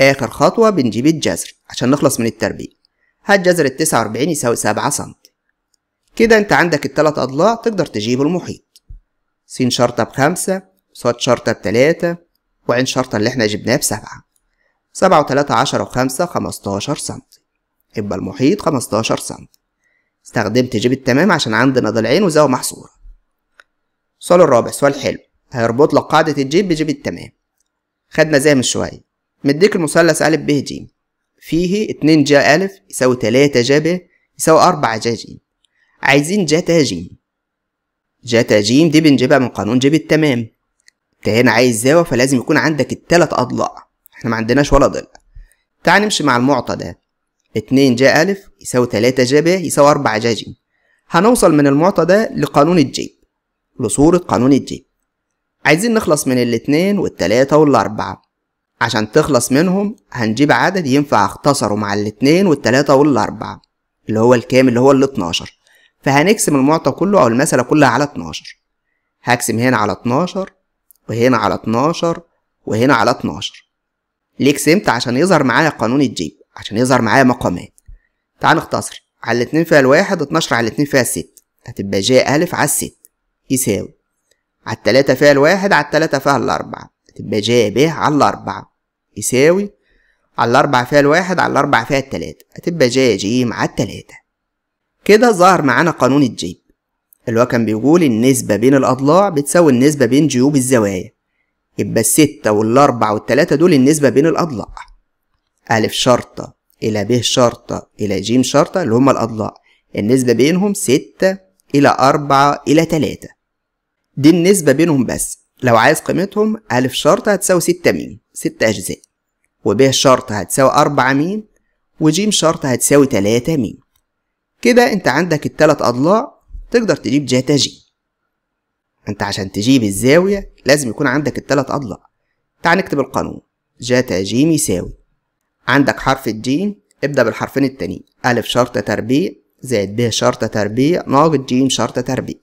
آخر خطوة بنجيب الجذر عشان نخلص من التربيع هات جذر التسعة وأربعين يساوي سبعة سنت كده أنت عندك التلات أضلاع تقدر تجيب المحيط س شرطة بخمسة وص شرطة بتلاتة وعين شرطة اللي احنا جبناه بسبعة سبعة وتلاتة عشرة وخمسة خمستاشر سنتي يبقى المحيط خمستاشر سنتي استخدمت جيب التمام عشان عندنا ضلعين وزاوية محصورة السؤال الرابع سؤال حلو هيربط لك قاعدة الجيب بجيب التمام خدنا زي من شوية مديك المثلث أ ب ج فيه اتنين ج أ يساوي تلاتة ج ب يساوي أربعة ج ج عايزين جا ت ج جتا جيم دي بنجيبها من قانون جيب التمام انت هنا عايز زاوية فلازم يكون عندك التلات أضلاع احنا ما عندناش ولا ضلع تعال نمشي مع المعطى ده اتنين جا ألف يساوي تلاتة جا ب يساوي أربعة جا جيم هنوصل من المعطى ده لقانون الجيب لصورة قانون الجيب عايزين نخلص من الاتنين والتلاتة والأربعة عشان تخلص منهم هنجيب عدد ينفع اختصره مع الاتنين والتلاتة والأربعة اللي هو الكام اللي هو الاتناشر فهنقسم المعطى كله أو المسألة كلها على 12 هقسم هنا على 12 وهنا على 12 وهنا على 12 ليه قسمت عشان يظهر معايا قانون الجيب عشان يظهر معايا مقامات تعال نختصر على الاتنين فيها الواحد اتناشر على الاتنين فيها الست هتبقى جا ألف على الست يساوي على التلاتة فيها الواحد على التلاتة فيها الأربعة هتبقى جا ب على الأربعة يساوي على الأربعة فيها الواحد على الأربعة فيها التلاتة هتبقى جا جيم على التلاتة كده ظهر معانا قانون الجيب اللي هو كان بيقول النسبة بين الأضلاع بتساوي النسبة بين جيوب الزوايا يبقى الستة والأربعة والتلاتة دول النسبة بين الأضلاع أ شرطة إلى ب شرطة إلى ج شرطة اللي هما الأضلاع النسبة بينهم ستة إلى أربعة إلى تلاتة دي النسبة بينهم بس لو عايز قيمتهم أ شرطة هتساوي ستة م ستة أجزاء وب شرطة هتساوي أربعة م وج شرطة هتساوي تلاتة م كده انت عندك التلات اضلاع تقدر تجيب جاتا جي انت عشان تجيب الزاوية لازم يكون عندك التلات اضلاع تعال نكتب القانون جاتا جيم يساوي عندك حرف الجيم ابدأ بالحرفين التانيين ألف شرطة تربيع زائد ب شرطة تربيع ناقص جيم شرطة تربيع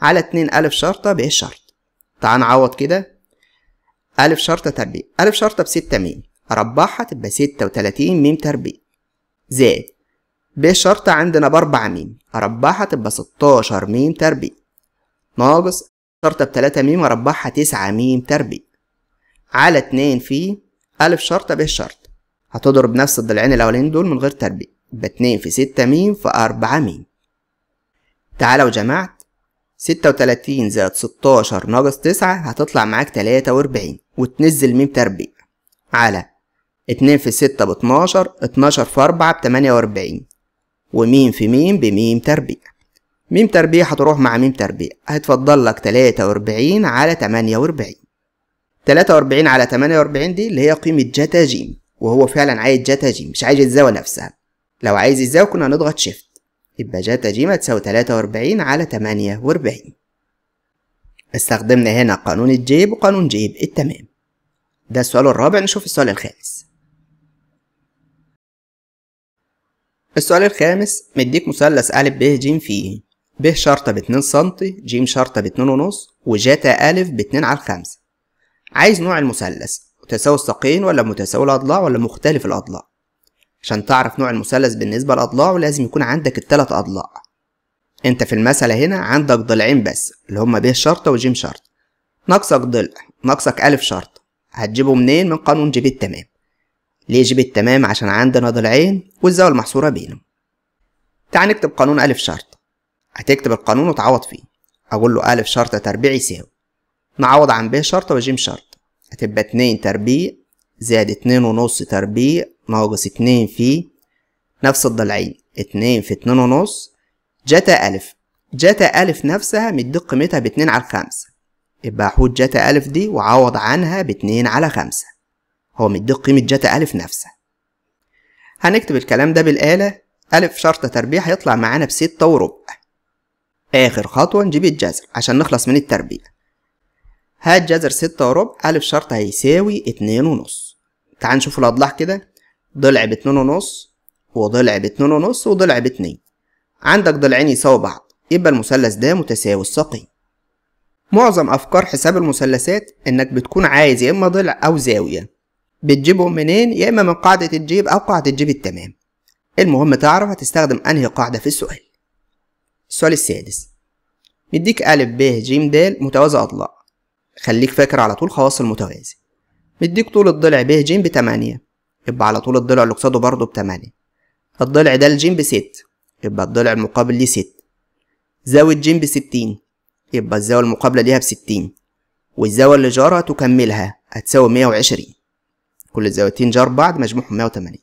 على اتنين ألف شرطة ب شرط تعال نعوض كده ألف شرطة تربيع ألف شرطة بستة ميم أربعها تبقى ستة وتلاتين ميم تربيع زائد ب شرطة عندنا بأربعة ميم أربعها تبقى ستاشر ميم تربيع ناقص شرطة بتلاتة ميم أربعها تسعة ميم تربيع على اتنين في أ شرطة ب شرطة هتضرب نفس الضلعين الأولين دول من غير تربيع يبقى اتنين في ستة ميم في أربعة ميم تعالى وجمعت ستة وتلاتين زائد ستاشر ناقص تسعة هتطلع معاك تلاتة وأربعين وتنزل ميم تربيع على اتنين في ستة باتناشر اتناشر في أربعة بتمانية وأربعين وميم في ميم بميم تربيع ميم تربيع هتروح مع ميم تربيع هتفضل لك تلاتة وأربعين على تمانية وأربعين تلاتة وأربعين على تمانية وأربعين دي اللي هي قيمة جتا جيم وهو فعلا عايز جتا جيم مش عايز الزاوية نفسها لو عايز الزاوية كنا هنضغط شيفت يبقى جتا جيم هتساوي تلاتة وأربعين على تمانية وأربعين استخدمنا هنا قانون الجيب وقانون جيب التمام ده السؤال الرابع نشوف السؤال الخامس السؤال الخامس مديك مثلث أ ب ج فيه ب شرطة باتنين سنتي ج شرطة باتنين ونص وجتا أ باتنين على 5 عايز نوع المثلث متساوي الساقين ولا متساوي الأضلاع ولا مختلف الأضلاع عشان تعرف نوع المثلث بالنسبة للأضلاع لازم يكون عندك التلات أضلاع انت في المسألة هنا عندك ضلعين بس اللي هما ب شرطة وج شرطة ناقصك ضلع ناقصك أ شرطة هتجيبه منين من قانون جيب التمام ليجب التمام عشان عندنا ضلعين والزاوية المحصورة بينهم تعال نكتب قانون ألف شرط هتكتب القانون وتعوض فيه أقول له ألف شرطة تربيع يساوي نعوض عن ب شرطة وجيم شرطة هتبقى اتنين تربيع زائد اتنين ونص تربيع ناقص اتنين في نفس الضلعين اتنين في اتنين ونص جتا ألف جتا ألف نفسها مديك قيمتها باتنين على الخمسة يبقى حوت جتا ألف دي وعوض عنها باتنين على خمسة هو مديك قيمة جتا ألف نفسها هنكتب الكلام ده بالآلة ألف شرطة تربيع هيطلع معانا بستة وربع آخر خطوة نجيب الجذر عشان نخلص من التربيع هات جذر ستة وربع ألف شرطة هيساوي اتنين ونص تعال نشوف الأضلاع كده ضلع باتنين ونص وضلع باتنين ونص وضلع باتنين عندك ضلعين يساوي بعض يبقى المثلث ده متساوي الثقيل معظم أفكار حساب المثلثات إنك بتكون عايز يا إما ضلع أو زاوية بتجيبهم منين يا إما من قاعدة الجيب أو قاعدة الجيب التمام المهم تعرف هتستخدم أنهي قاعدة في السؤال السؤال السادس مديك أ ب ج د متوازي أضلاع خليك فاكر على طول خواص المتوازي مديك طول الضلع ب ج بتمانية يبقى على طول الضلع اللي قصاده برضه بتمانية الضلع ده ب 6 يبقى الضلع المقابل ليه 6 زاوية ب بستين يبقى الزاوية المقابلة ليها بستين والزاوية اللي جارها تكملها هتساوي مية وعشرين كل الزاويتين جار بعض مجموعهم 180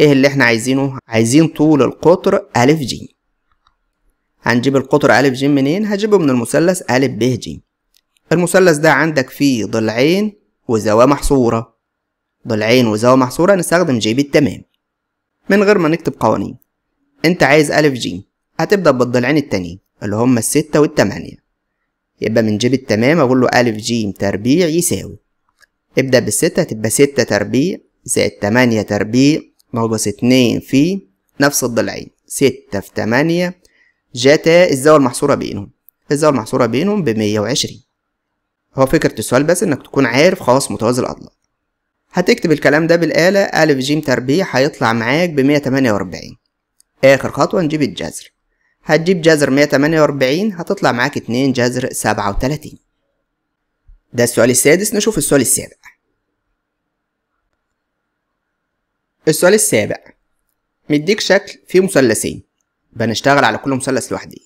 ايه اللي احنا عايزينه عايزين طول القطر ا ج هنجيب القطر ا ج منين هجيبه من المثلث ا ب ج المثلث ده عندك فيه ضلعين وزاويه محصوره ضلعين وزاويه محصوره نستخدم جيب التمام من غير ما نكتب قوانين انت عايز ا ج هتبدا بالضلعين التانيين اللي هما الستة والتمانية يبقى من جيب التمام اقول له ا ج تربيع يساوي ابدأ بالستة هتبقى ستة تربيع زائد تمانية تربيع ناقص اتنين في نفس الضلعين ستة في تمانية جتا الزاوية المحصورة بينهم الزاوية المحصورة بينهم بمية وعشرين هو فكرة السؤال بس انك تكون عارف خلاص متوازي الأضلاع هتكتب الكلام ده بالآلة أ ج تربيع هيطلع معاك بمية تمانية وأربعين آخر خطوة نجيب الجذر هتجيب جذر مية تمانية وأربعين هتطلع معاك اتنين جذر سبعة وتلاتين ده السؤال السادس نشوف السؤال السابع السؤال السابع مديك شكل فيه مثلثين بنشتغل على كل مثلث لوحده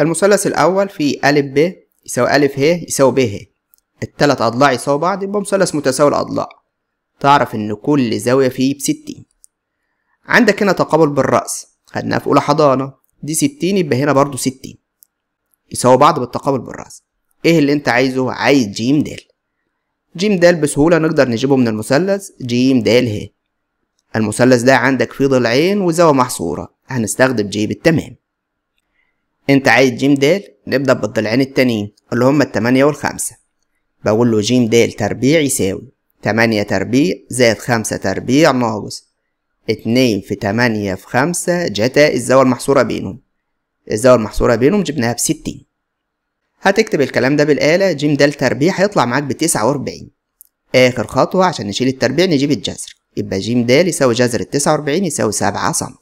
المثلث الأول فيه ا ب يساوي ا ه يساوي ب ه التلات أضلاع يساوي بعض يبقى مثلث متساوي الأضلاع تعرف إن كل زاوية فيه بستين عندك هنا تقابل بالرأس خدناها في أولى حضانة دي ستين يبقى هنا برضو ستين يساوي بعض بالتقابل بالرأس ايه اللي انت عايزه عايز جيم دال جيم دال بسهولة نقدر نجيبه من المثلث جيم دال ه المثلث ده عندك فيه ضلعين وزاوية محصورة هنستخدم جيب التمام انت عايز جيم دال نبدأ بالضلعين التانيين اللي هما التمانية والخمسة بقول له جيم دال تربيع يساوي تمانية تربيع زائد خمسة تربيع ناقص اتنين في تمانية في خمسة جتا الزاوية المحصورة بينهم الزاوية المحصورة بينهم جبناها بستين هتكتب الكلام ده بالآلة ج د تربيع هيطلع معاك بتسعة وأربعين آخر خطوة عشان نشيل التربيع نجيب الجذر يبقى ج د يساوي جذر التسعة وأربعين يساوي سبعة سم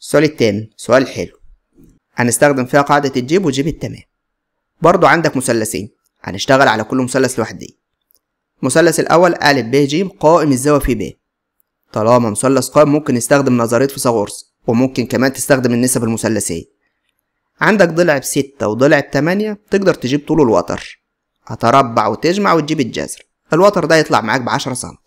السؤال التاني سؤال حلو هنستخدم فيها قاعدة الجيب وجيب التمام برضو عندك مثلثين هنشتغل على كل مثلث لوحده المثلث الأول أ ب ج قائم الزاوية في ب طالما مثلث قائم ممكن نستخدم نظرية فيثاغورس وممكن كمان تستخدم النسب المثلثية عندك ضلع بستة وضلع بتمانية تقدر تجيب طوله الوتر هتربع وتجمع وتجيب الجذر الوتر ده يطلع معاك بعشرة سنت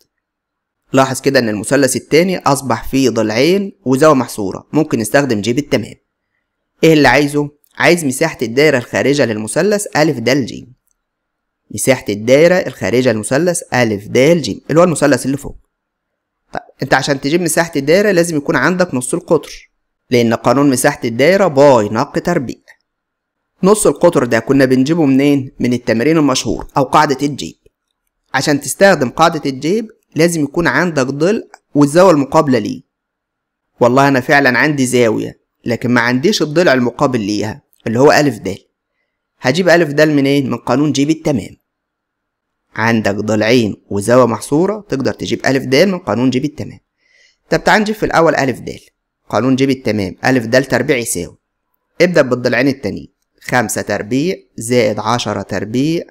لاحظ كده ان المثلث التاني اصبح فيه ضلعين وزاوية محصورة ممكن نستخدم جيب التمام ايه اللي عايزه؟ عايز مساحة الدايرة الخارجة للمثلث أ د ج مساحة الدايرة الخارجة للمثلث أ د ج اللي هو المثلث اللي فوق طب انت عشان تجيب مساحة الدايرة لازم يكون عندك نص القطر لأن قانون مساحة الدايرة باي نق تربيع نص القطر ده كنا بنجيبه منين؟ من التمرين المشهور أو قاعدة الجيب عشان تستخدم قاعدة الجيب لازم يكون عندك ضلع والزاوية المقابلة ليه والله أنا فعلا عندي زاوية لكن ما عنديش الضلع المقابل ليها اللي هو ألف د هجيب ألف د منين؟ من قانون جيب التمام عندك ضلعين وزاوية محصورة تقدر تجيب ألف د من قانون جيب التمام طب تعال نجيب في الأول ألف د قانون جيب التمام ألف د تربيع يساوي ابدأ بالضلعين التانيين خمسة تربيع زائد عشرة تربيع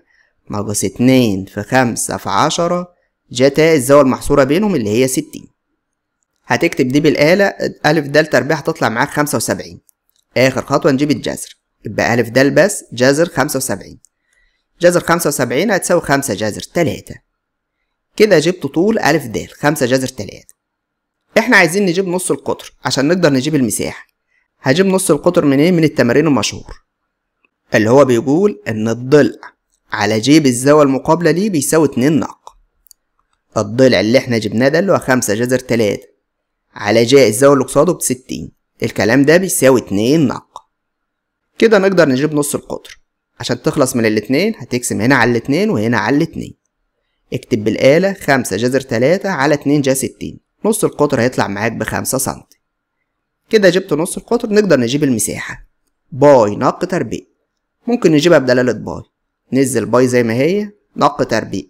ناقص اتنين في خمسة في عشرة جتا الزاوية المحصورة بينهم اللي هي ستين هتكتب دي بالآلة ألف د تربيع هتطلع معاك خمسة وسبعين آخر خطوة نجيب الجذر يبقى ألف دال بس جذر خمسة وسبعين جذر خمسة وسبعين هتساوي خمسة جذر تلاتة كده جبت طول ألف دال خمسة جذر تلاتة احنا عايزين نجيب نص القطر عشان نقدر نجيب المساحة هجيب نص القطر منين إيه؟ من التمارين المشهور اللي هو بيقول ان الضلع على جيب الزاوية المقابلة ليه بيساوي اتنين ناق الضلع اللي احنا جبناه ده اللي هو خمسة جذر تلاتة على جاء الزاوية اللي قصاده بستين الكلام ده بيساوي اتنين ناق كده نقدر نجيب نص القطر عشان تخلص من الاتنين هتقسم هنا على الاتنين وهنا على الاتنين اكتب بالآلة خمسة جذر تلاتة على اتنين جا ستين نص القطر هيطلع معاك بخمسة سنتي كده جبت نص القطر نقدر نجيب المساحة باي نق تربيع ممكن نجيبها بدلالة باي نزل باي زي ما هي نق تربيع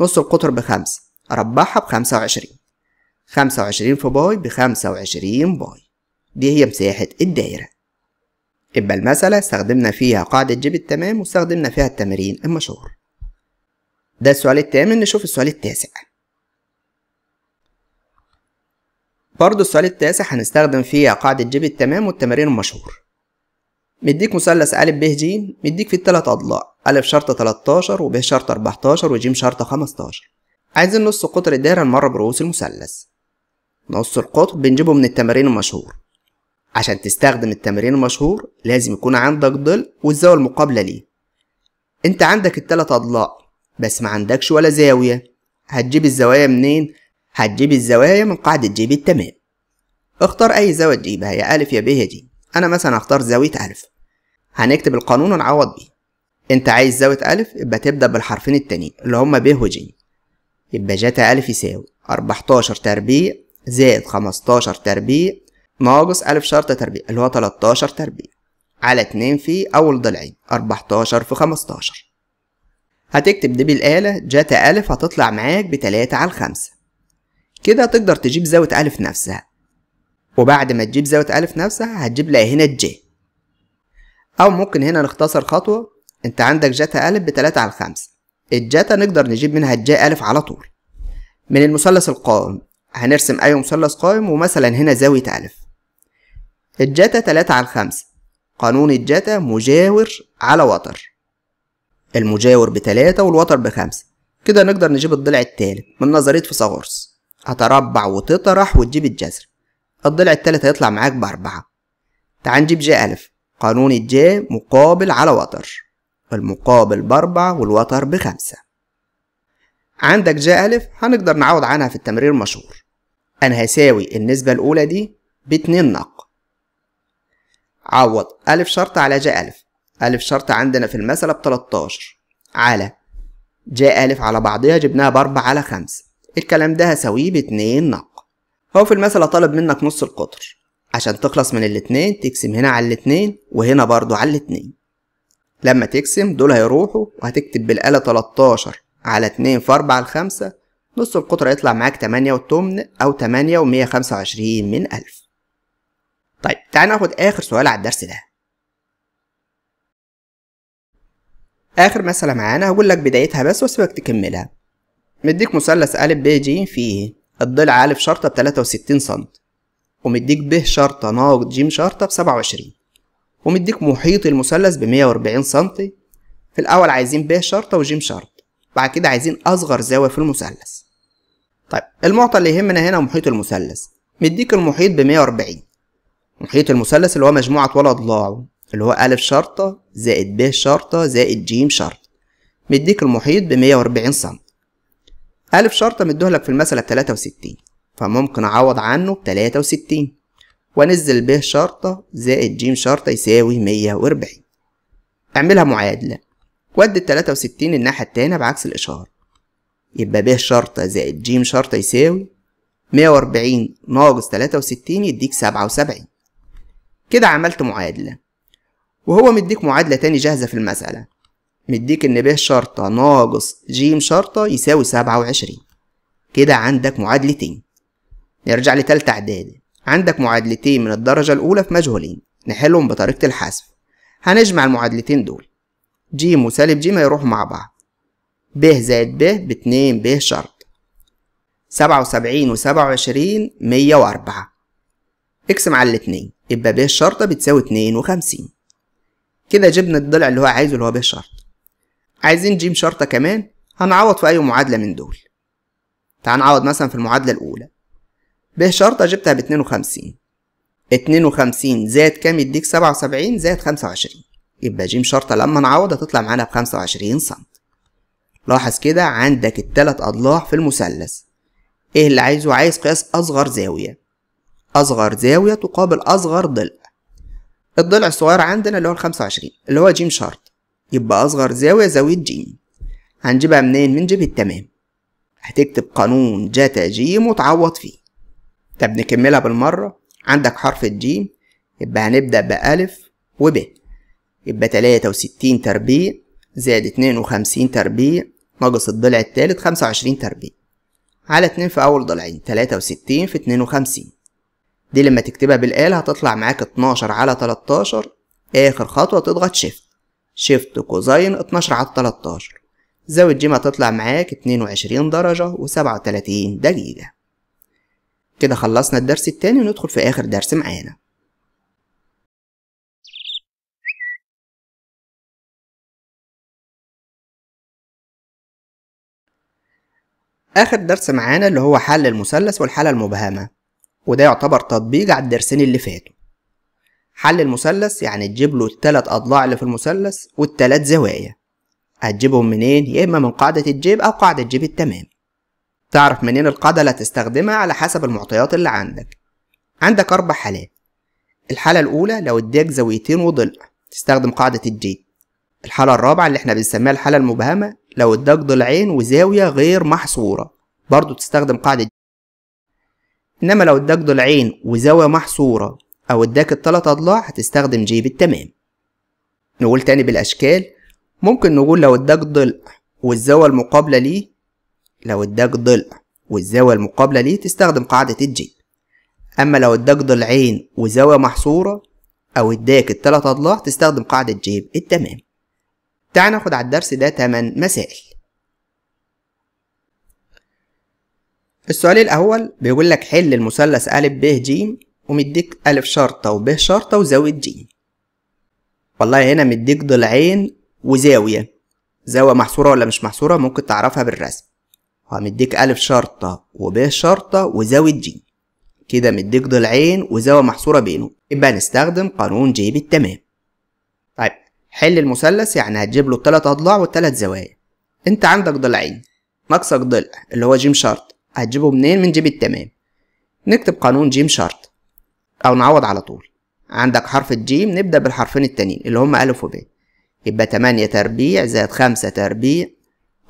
نص القطر بخمسة أربعها بخمسة وعشرين خمسة وعشرين في باي بخمسة وعشرين باي دي هي مساحة الدايرة يبقى المسألة استخدمنا فيها قاعدة جيب التمام واستخدمنا فيها التمارين المشهور ده السؤال التامن نشوف السؤال التاسع برضه السؤال التاسع هنستخدم فيه قاعدة جيب التمام والتمارين المشهور مديك مثلث أ ب ج مديك فيه التلات أضلاع أ شرطة 13 ب شرطة 14 ج شرطة 15 عايزين نص قطر الدايرة المرة برؤوس المثلث نص القطر بنجيبه من التمارين المشهور عشان تستخدم التمرين المشهور لازم يكون عندك ضلع والزاوية المقابلة ليه انت عندك التلات أضلاع بس ما عندكش ولا زاوية هتجيب الزوايا منين هتجيب الزوايا من قاعدة جيب التمام اختار أي زاوية تجيبها يا ألف يا ب يا ج أنا مثلا هختار زاوية ألف هنكتب القانون ونعوض بيه أنت عايز زاوية ألف يبقى تبدأ بالحرفين التانيين اللي هما ب وج يبقى جتا ألف يساوي أربعتاشر تربيع زائد خمستاشر تربيع ناقص ألف شرطة تربيع اللي هو تلتاشر تربيع على اتنين في أول ضلعين أربعتاشر في خمستاشر هتكتب دي بالآلة جتا ألف هتطلع معاك بتلاتة على الخمسة كده تقدر تجيب زاوية ألف نفسها وبعد ما تجيب زاوية ألف نفسها هتجيب لها هنا الجي أو ممكن هنا نختصر خطوة أنت عندك جتا ألف بتلاتة على خمسة الجتا نقدر نجيب منها الجي ألف على طول من المثلث القائم هنرسم أي مثلث قائم ومثلا هنا زاوية ألف الجتا تلاتة على خمسة قانون الجتا مجاور على وتر المجاور بتلاتة والوتر بخمسة كده نقدر نجيب الضلع التالت من نظرية فيثاغورس هتربع وتطرح وتجيب الجذر الضلع التالت هيطلع معاك بأربعة تعال نجيب جي ألف قانون الجي مقابل على وتر المقابل بأربعة والوتر بخمسة عندك جي ألف هنقدر نعوض عنها في التمرير المشهور أنا هساوي النسبة الأولى دي باتنين نق عوض ألف شرط على جي ألف ألف شرط عندنا في المسألة بتلاتاشر على جي ألف على بعضها جبناها بأربعة على خمسة الكلام ده هساويه باتنين ناقة هو في المثل طلب منك نص القطر عشان تخلص من الاتنين تقسم هنا على الاتنين وهنا برضو على الاتنين لما تقسم دول هيروحوا وهتكتب بالآلة 13 على 2 في 4 على 5 نص القطر هيطلع معاك 8 وتمن أو 8 و125 من ألف طيب تعال ناخد آخر سؤال على الدرس ده آخر مسألة معانا هقول لك بدايتها بس وسيبك تكملها مديك مثلث أ ب ج فيه الضلع أ شرطة بتلاتة وستين سم ومديك ب شرطة ناقص ج شرطة بسبعة وعشرين ومديك محيط المثلث بمية وأربعين سنتي في الأول عايزين ب شرطة وج شرطة بعد كده عايزين أصغر زاوية في المثلث طيب المعطى اللي يهمنا هنا محيط المثلث مديك المحيط بمية وأربعين محيط المثلث اللي هو مجموعة ولا اضلاعه اللي هو أ شرطة زائد ب شرطة زائد ج شرطة مديك المحيط بمية وأربعين سم ألف شرطة مدهلك في المسألة بتلاتة وستين فممكن أعوض عنه بتلاتة وستين وأنزل ب شرطة زائد ج شرطة يساوي مية وأربعين أعملها معادلة وأدي التلاتة وستين الناحية التانية بعكس الإشارة يبقى ب شرطة زائد ج شرطة يساوي مية وأربعين ناقص تلاتة وستين يديك سبعة وسبعين كده عملت معادلة وهو مديك معادلة تاني جاهزة في المسألة مديك ان ب شرطة ناقص ج شرطة يساوي سبعة وعشرين كده عندك معادلتين نرجع لتالتة اعدادي عندك معادلتين من الدرجة الأولى في مجهولين نحلهم بطريقة الحذف هنجمع المعادلتين دول ج وسالب ج هيروحوا مع بعض ب زائد ب باتنين ب شرط سبعة وسبعين وسبعة وعشرين مية وأربعة اقسم على الاتنين يبقى ب شرطة بتساوي اتنين وخمسين كده جبنا الضلع اللي هو عايزه اللي هو ب شرط عايزين جيم شرطة كمان هنعوض في أي معادلة من دول تعال نعوض مثلا في المعادلة الأولى ب شرطة جبتها باتنين وخمسين اتنين وخمسين زائد كام يديك سبعة وسبعين زائد خمسة وعشرين يبقى جيم شرطة لما نعوض هتطلع معانا بخمسة وعشرين سنت لاحظ كده عندك التلات أضلاع في المثلث ايه اللي عايزه عايز قياس أصغر زاوية أصغر زاوية تقابل أصغر ضلع الضلع الصغير عندنا اللي هو الخمسة وعشرين اللي هو جيم شرط يبقى أصغر زاوية زاوية ج هنجيبها منين من جيب التمام هتكتب قانون جتا ج وتعوض فيه طب نكملها بالمرة عندك حرف الج يبقى هنبدأ بألف وب يبقى تلاتة وستين تربيع زائد اتنين وخمسين تربيع ناقص الضلع التالت خمسة وعشرين تربيع على اتنين في أول ضلعين تلاتة وستين في اتنين وخمسين دي لما تكتبها بالآلة هتطلع معاك اتناشر على تلاتاشر آخر خطوة تضغط شيفت شيفت كوزين 12 على 13 زاوية جيم هتطلع معاك 22 درجة و37 دقيقة كده خلصنا الدرس التاني وندخل في آخر درس معانا آخر درس معانا اللي هو حل المثلث والحالة المبهمة وده يعتبر تطبيق على الدرسين اللي فاتوا حل المثلث يعني تجيب له التلات أضلاع اللي في المثلث والتلات زوايا هتجيبهم منين؟ يا إما من قاعدة الجيب أو قاعدة جيب التمام تعرف منين القاعدة اللي هتستخدمها على حسب المعطيات اللي عندك عندك أربع حالات الحالة الأولى لو اداك زاويتين وضلع تستخدم قاعدة الجيب الحالة الرابعة اللي احنا بنسميها الحالة المبهمة لو اداك ضلعين وزاوية غير محصورة برضو تستخدم قاعدة إنما لو اداك ضلعين وزاوية محصورة أو اداك التلات أضلاع هتستخدم جيب التمام نقول تاني بالأشكال ممكن نقول لو اداك ضلع والزاوية المقابلة ليه لو اداك ضلع والزاوية المقابلة ليه تستخدم قاعدة الجيب أما لو اداك ضلعين وزاوية محصورة أو اداك التلات أضلاع تستخدم قاعدة جيب التمام تعال ناخد على الدرس ده تمن مسائل السؤال الأول بيقول لك حل المثلث أ ب ج ومديك ألف شرطة وب شرطة وزاوية ج والله هنا مديك ضلعين وزاوية زاوية محصورة ولا مش محصورة ممكن تعرفها بالرسم ومديك ألف شرطة وب شرطة وزاوية ج كده مديك ضلعين وزاوية محصورة بينهم يبقى نستخدم قانون ج بالتمام طيب حل المثلث يعني هتجيب له التلات أضلاع والتلات زوايا انت عندك ضلعين ناقصك ضلع اللي هو جيم شرط هتجيبه منين من جيب التمام نكتب قانون جيم شرط أو نعوض على طول عندك حرف الجيم نبدأ بالحرفين التانيين اللي هما ألف وب يبقى تمانية تربيع زائد خمسة تربيع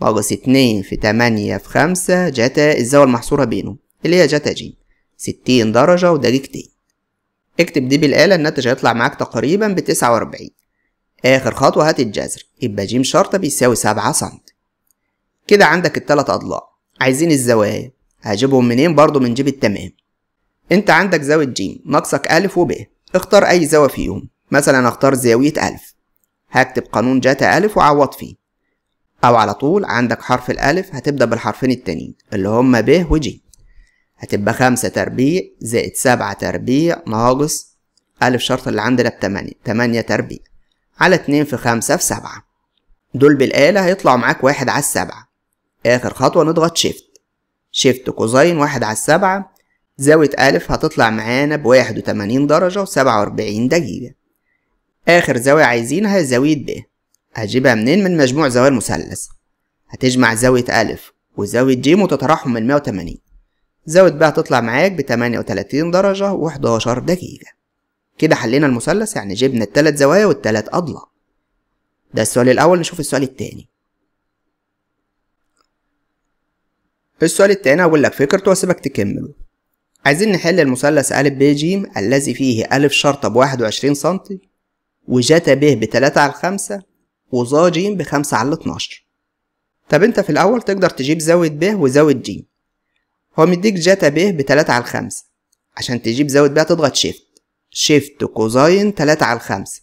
ناقص اتنين في تمانية في خمسة جتا الزاوية المحصورة بينهم اللي هي جتا جيم ستين درجة ودقيقتين اكتب دي بالآلة الناتج هيطلع معاك تقريبا بتسعة وأربعين آخر خطوة هات الجذر يبقى جيم شرطة بيساوي سبعة سم كده عندك التلات أضلاع عايزين الزوايا هجيبهم منين برضو من جيب التمام انت عندك زاوية ج ناقصك أ وب اختار أي زاوية فيهم مثلا اختار زاوية أ هكتب قانون جتا أ وعوض فيه أو على طول عندك حرف الألف هتبدأ بالحرفين التانيين اللي هما ب و ج هتبقى خمسة تربيع زائد سبعة تربيع ناقص ألف شرط اللي عندنا بتمانية تمانية تربيع على اتنين في خمسة في سبعة دول بالآلة هيطلعوا معاك واحد على السبعة آخر خطوة نضغط شيفت شيفت كوزين واحد على السبعة زاوية أ هتطلع معانا بواحد وتمانين درجة وسبعة وأربعين دقيقة آخر زاوية عايزينها هي زاوية ب هجيبها منين من مجموع زوايا المثلث هتجمع زاوية أ وزاوية ج وتتراحم من مية وتمانين زاوية ب هتطلع معاك بتمانية وتلاتين درجة وحداشر دقيقة كده حلينا المثلث يعني جبنا التلات زوايا والتلات أضلاع ده السؤال الأول نشوف السؤال التاني السؤال التاني هقول لك فكرته واسيبك تكمله عايزين نحل المثلث أ ب ج الذي فيه أ شرطة بواحد وعشرين سنتي وجتا ب بتلاتة على خمسة وظا ج بخمسة على اتناشر طب انت في الأول تقدر تجيب زاوية ب وزاوية ج هو مديك جتا ب بتلاتة على خمسة عشان تجيب زاوية ب تضغط شيفت شيفت كوزاين تلاتة على خمسة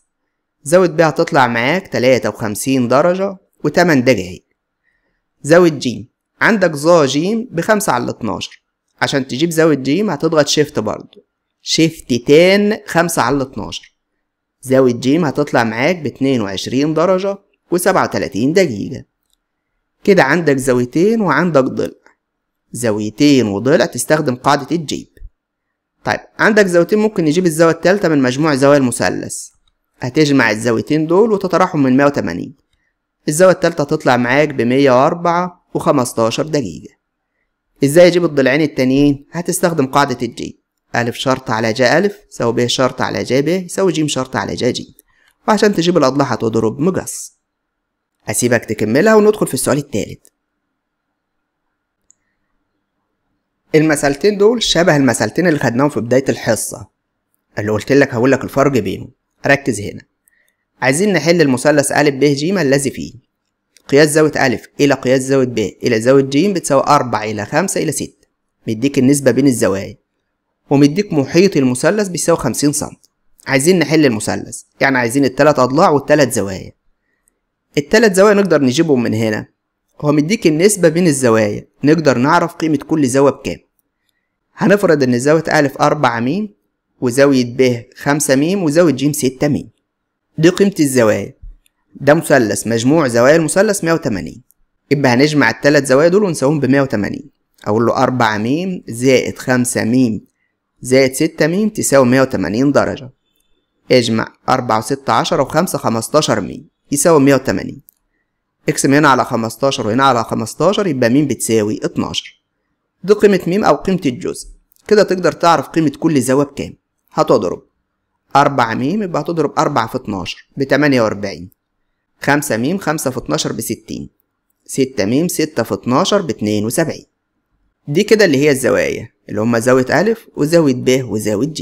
زاوية ب هتطلع معاك تلاتة وخمسين درجة وتمن دقايق زاوية ج عندك ظا ج بخمسة على اتناشر عشان تجيب زاوية جيم هتضغط شيفت برضو شيفت تان خمسة على اتناشر زاوية جيم هتطلع معاك باتنين وعشرين درجة وسبعة وتلاتين دقيقة كده عندك زاويتين وعندك ضلع زاويتين وضلع تستخدم قاعدة الجيب طيب عندك زاويتين ممكن نجيب الزاوية التالتة من مجموع زوايا المثلث هتجمع الزاويتين دول وتطرحهم من 180 الزاوية التالتة هتطلع معاك بمية وأربعة وخمستاشر دقيقة ازاي اجيب الضلعين التانيين هتستخدم قاعدة الجي ألف شرط على جا ألف يساوي ب شرط على جا ب يساوي جيم شرط على جا جيم وعشان تجيب الأضلاع هتضرب مقص هسيبك تكملها وندخل في السؤال التالت المسألتين دول شبه المسألتين اللي خدناهم في بداية الحصة اللي قلت لك هقول لك الفرق بينهم ركز هنا عايزين نحل المثلث أ ب ج الذي فيه قياس زاوية أ إلى قياس زاوية ب إلى زاوية ج بتساوي أربعة إلى خمسة إلى ستة مديك النسبة بين الزوايا ومديك محيط المثلث بيساوي خمسين سم عايزين نحل المثلث يعني عايزين التلات أضلاع والتلات زوايا التلات زوايا نقدر نجيبهم من هنا هو مديك النسبة بين الزوايا نقدر نعرف قيمة كل زاوية بكام هنفرض إن زاوية أ أربعة م وزاوية ب خمسة م وزاوية ج ستة م دي قيمة الزوايا ده مثلث مجموع زوايا المثلث 180 يبقى هنجمع التلات زوايا دول ونساويهم ب 180 اقول له 4 م زائد 5 م زائد 6 م تساوي 180 درجة اجمع 4 و6 10 و5 15 م يساوي 180 اقسم هنا على 15 وهنا على 15 يبقى م بتساوي 12 دي قيمة م أو قيمة الجزء كده تقدر تعرف قيمة كل زاوية بكام هتضرب 4 م يبقى هتضرب 4 في 12 ب 48 خمسة م خمسة في اتناشر بستين ستة م ستة في اتناشر باتنين وسبعين دي كده اللي هي الزوايا اللي هما زاوية ألف وزاوية ب وزاوية ج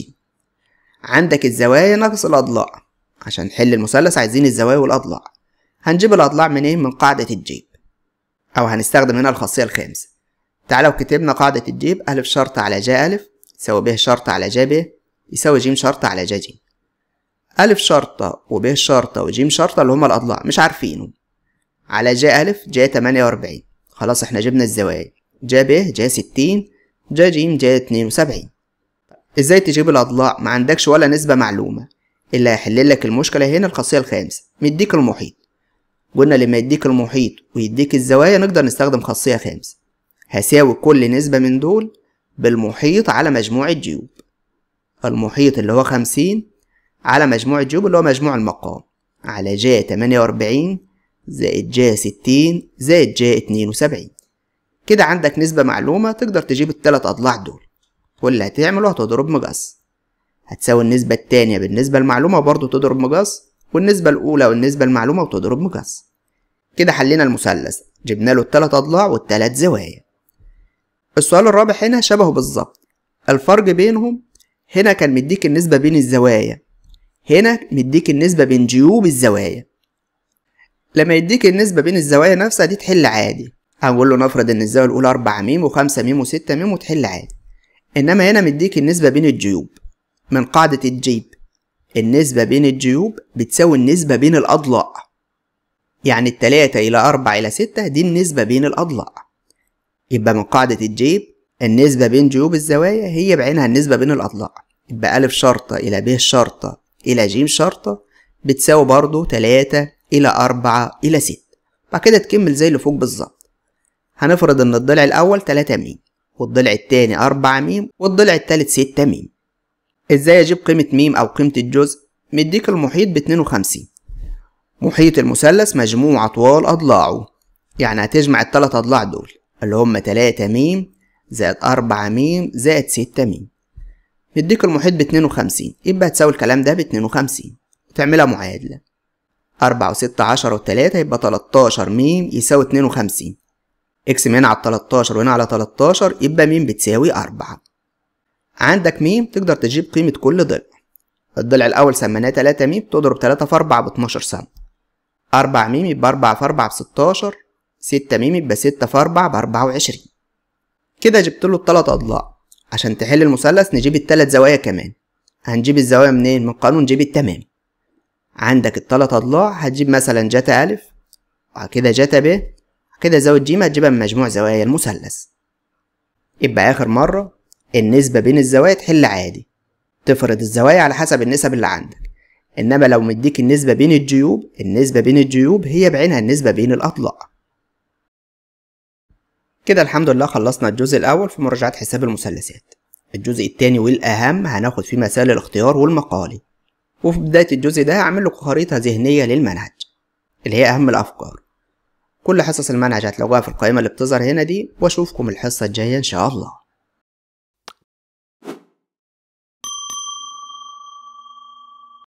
عندك الزوايا ناقص الأضلاع عشان نحل المثلث عايزين الزوايا والأضلاع هنجيب الأضلاع منين من قاعدة الجيب أو هنستخدم هنا الخاصية الخامسة تعالوا كتبنا قاعدة الجيب ألف شرط على جا ألف يساوي ب شرط على جا ب يساوي ج شرط على جا ج ألف شرطة وب شرطة وجيم شرطة اللي هما الأضلاع مش عارفينه على جا ألف جا تمانية وأربعين خلاص احنا جبنا الزوايا جا ب جا ستين جا جيم جا اتنين وسبعين ازاي تجيب الأضلاع ما عندكش ولا نسبة معلومة اللي هيحللك المشكلة هنا الخاصية الخامسة مديك المحيط قلنا لما يديك المحيط ويديك الزوايا نقدر نستخدم خاصية خامسة هساوي كل نسبة من دول بالمحيط على مجموع الجيوب المحيط اللي هو خمسين على مجموع الجيوب اللي هو مجموع المقام على ج 48 زائد ج 60 زائد ج 72 كده عندك نسبة معلومة تقدر تجيب التلات أضلاع دول كل اللي هتعمله هتضرب مقص هتساوي النسبة التانية بالنسبة المعلومة برضو تضرب مقص والنسبة الأولى والنسبة المعلومة وتضرب مقص كده حلينا المثلث جبنا له التلات أضلاع والتلات زوايا السؤال الرابع هنا شبهه بالظبط الفرق بينهم هنا كان مديك النسبة بين الزوايا هنا مديك النسبة بين جيوب الزوايا لما يديك النسبة بين الزوايا نفسها دي تحل عادي هنقول له نفرض ان الزاوية الاولى أربعة ميم وخمسة ميم وستة ميم وتحل عادي انما هنا مديك النسبة بين الجيوب من قاعدة الجيب النسبة بين الجيوب بتساوي النسبة بين الأضلاع يعني التلاتة إلى أربعة إلى ستة دي النسبة بين الأضلاع يبقى من قاعدة الجيب النسبة بين جيوب الزوايا هي بعينها النسبة بين الأضلاع يبقى أ شرطة إلى ب شرطة إلى ج شرطة بتساوي برضه تلاتة إلى أربعة إلى ستة بعد كده تكمل زي اللي فوق بالظبط هنفرض إن الضلع الأول تلاتة م والضلع التاني أربعة م والضلع التالت ستة م إزاي أجيب قيمة م أو قيمة الجزء؟ مديك المحيط باتنين وخمسين محيط المثلث مجموع أطوال أضلاعه يعني هتجمع التلات أضلاع دول اللي هما تلاتة م زائد أربعة م زائد ستة م نديك المحيط باتنين وخمسين يبقى هتساوي الكلام ده باتنين وخمسين وتعملها معادلة أربعة وستة عشرة وتلاتة يبقى تلاتاشر م يساوي اتنين وخمسين اكس من هنا على تلاتاشر وهنا على تلاتاشر يبقى م بتساوي أربعة عندك م تقدر تجيب قيمة كل ضلع الضلع الأول سميناه تلاتة م تضرب تلاتة في أربعة باتناشر سم 4 م يبقى أربعة في أربعة بستاشر ستة م يبقى ستة في أربعة بأربعة وعشرين كده جبت له التلات أضلاع عشان تحل المثلث نجيب التلات زوايا كمان هنجيب الزوايا منين من قانون جيب التمام عندك التلات اضلاع هتجيب مثلا جتا أ وبعد كده جتا ب كده زاوية ج هتجيبها من مجموع زوايا المثلث يبقى اخر مرة النسبة بين الزوايا تحل عادي تفرض الزوايا على حسب النسب اللي عندك انما لو مديك النسبة بين الجيوب النسبة بين الجيوب هي بعينها النسبة بين الاضلاع كده الحمد لله خلصنا الجزء الأول في مراجعة حساب المثلثات الجزء التاني والأهم هناخد فيه مسائل الاختيار والمقالي وفي بداية الجزء ده هعمل لكم خريطة ذهنية للمنهج اللي هي أهم الأفكار كل حصص المنهج هتلاقوها في القائمة اللي بتظهر هنا دي وأشوفكم الحصة الجاية إن شاء الله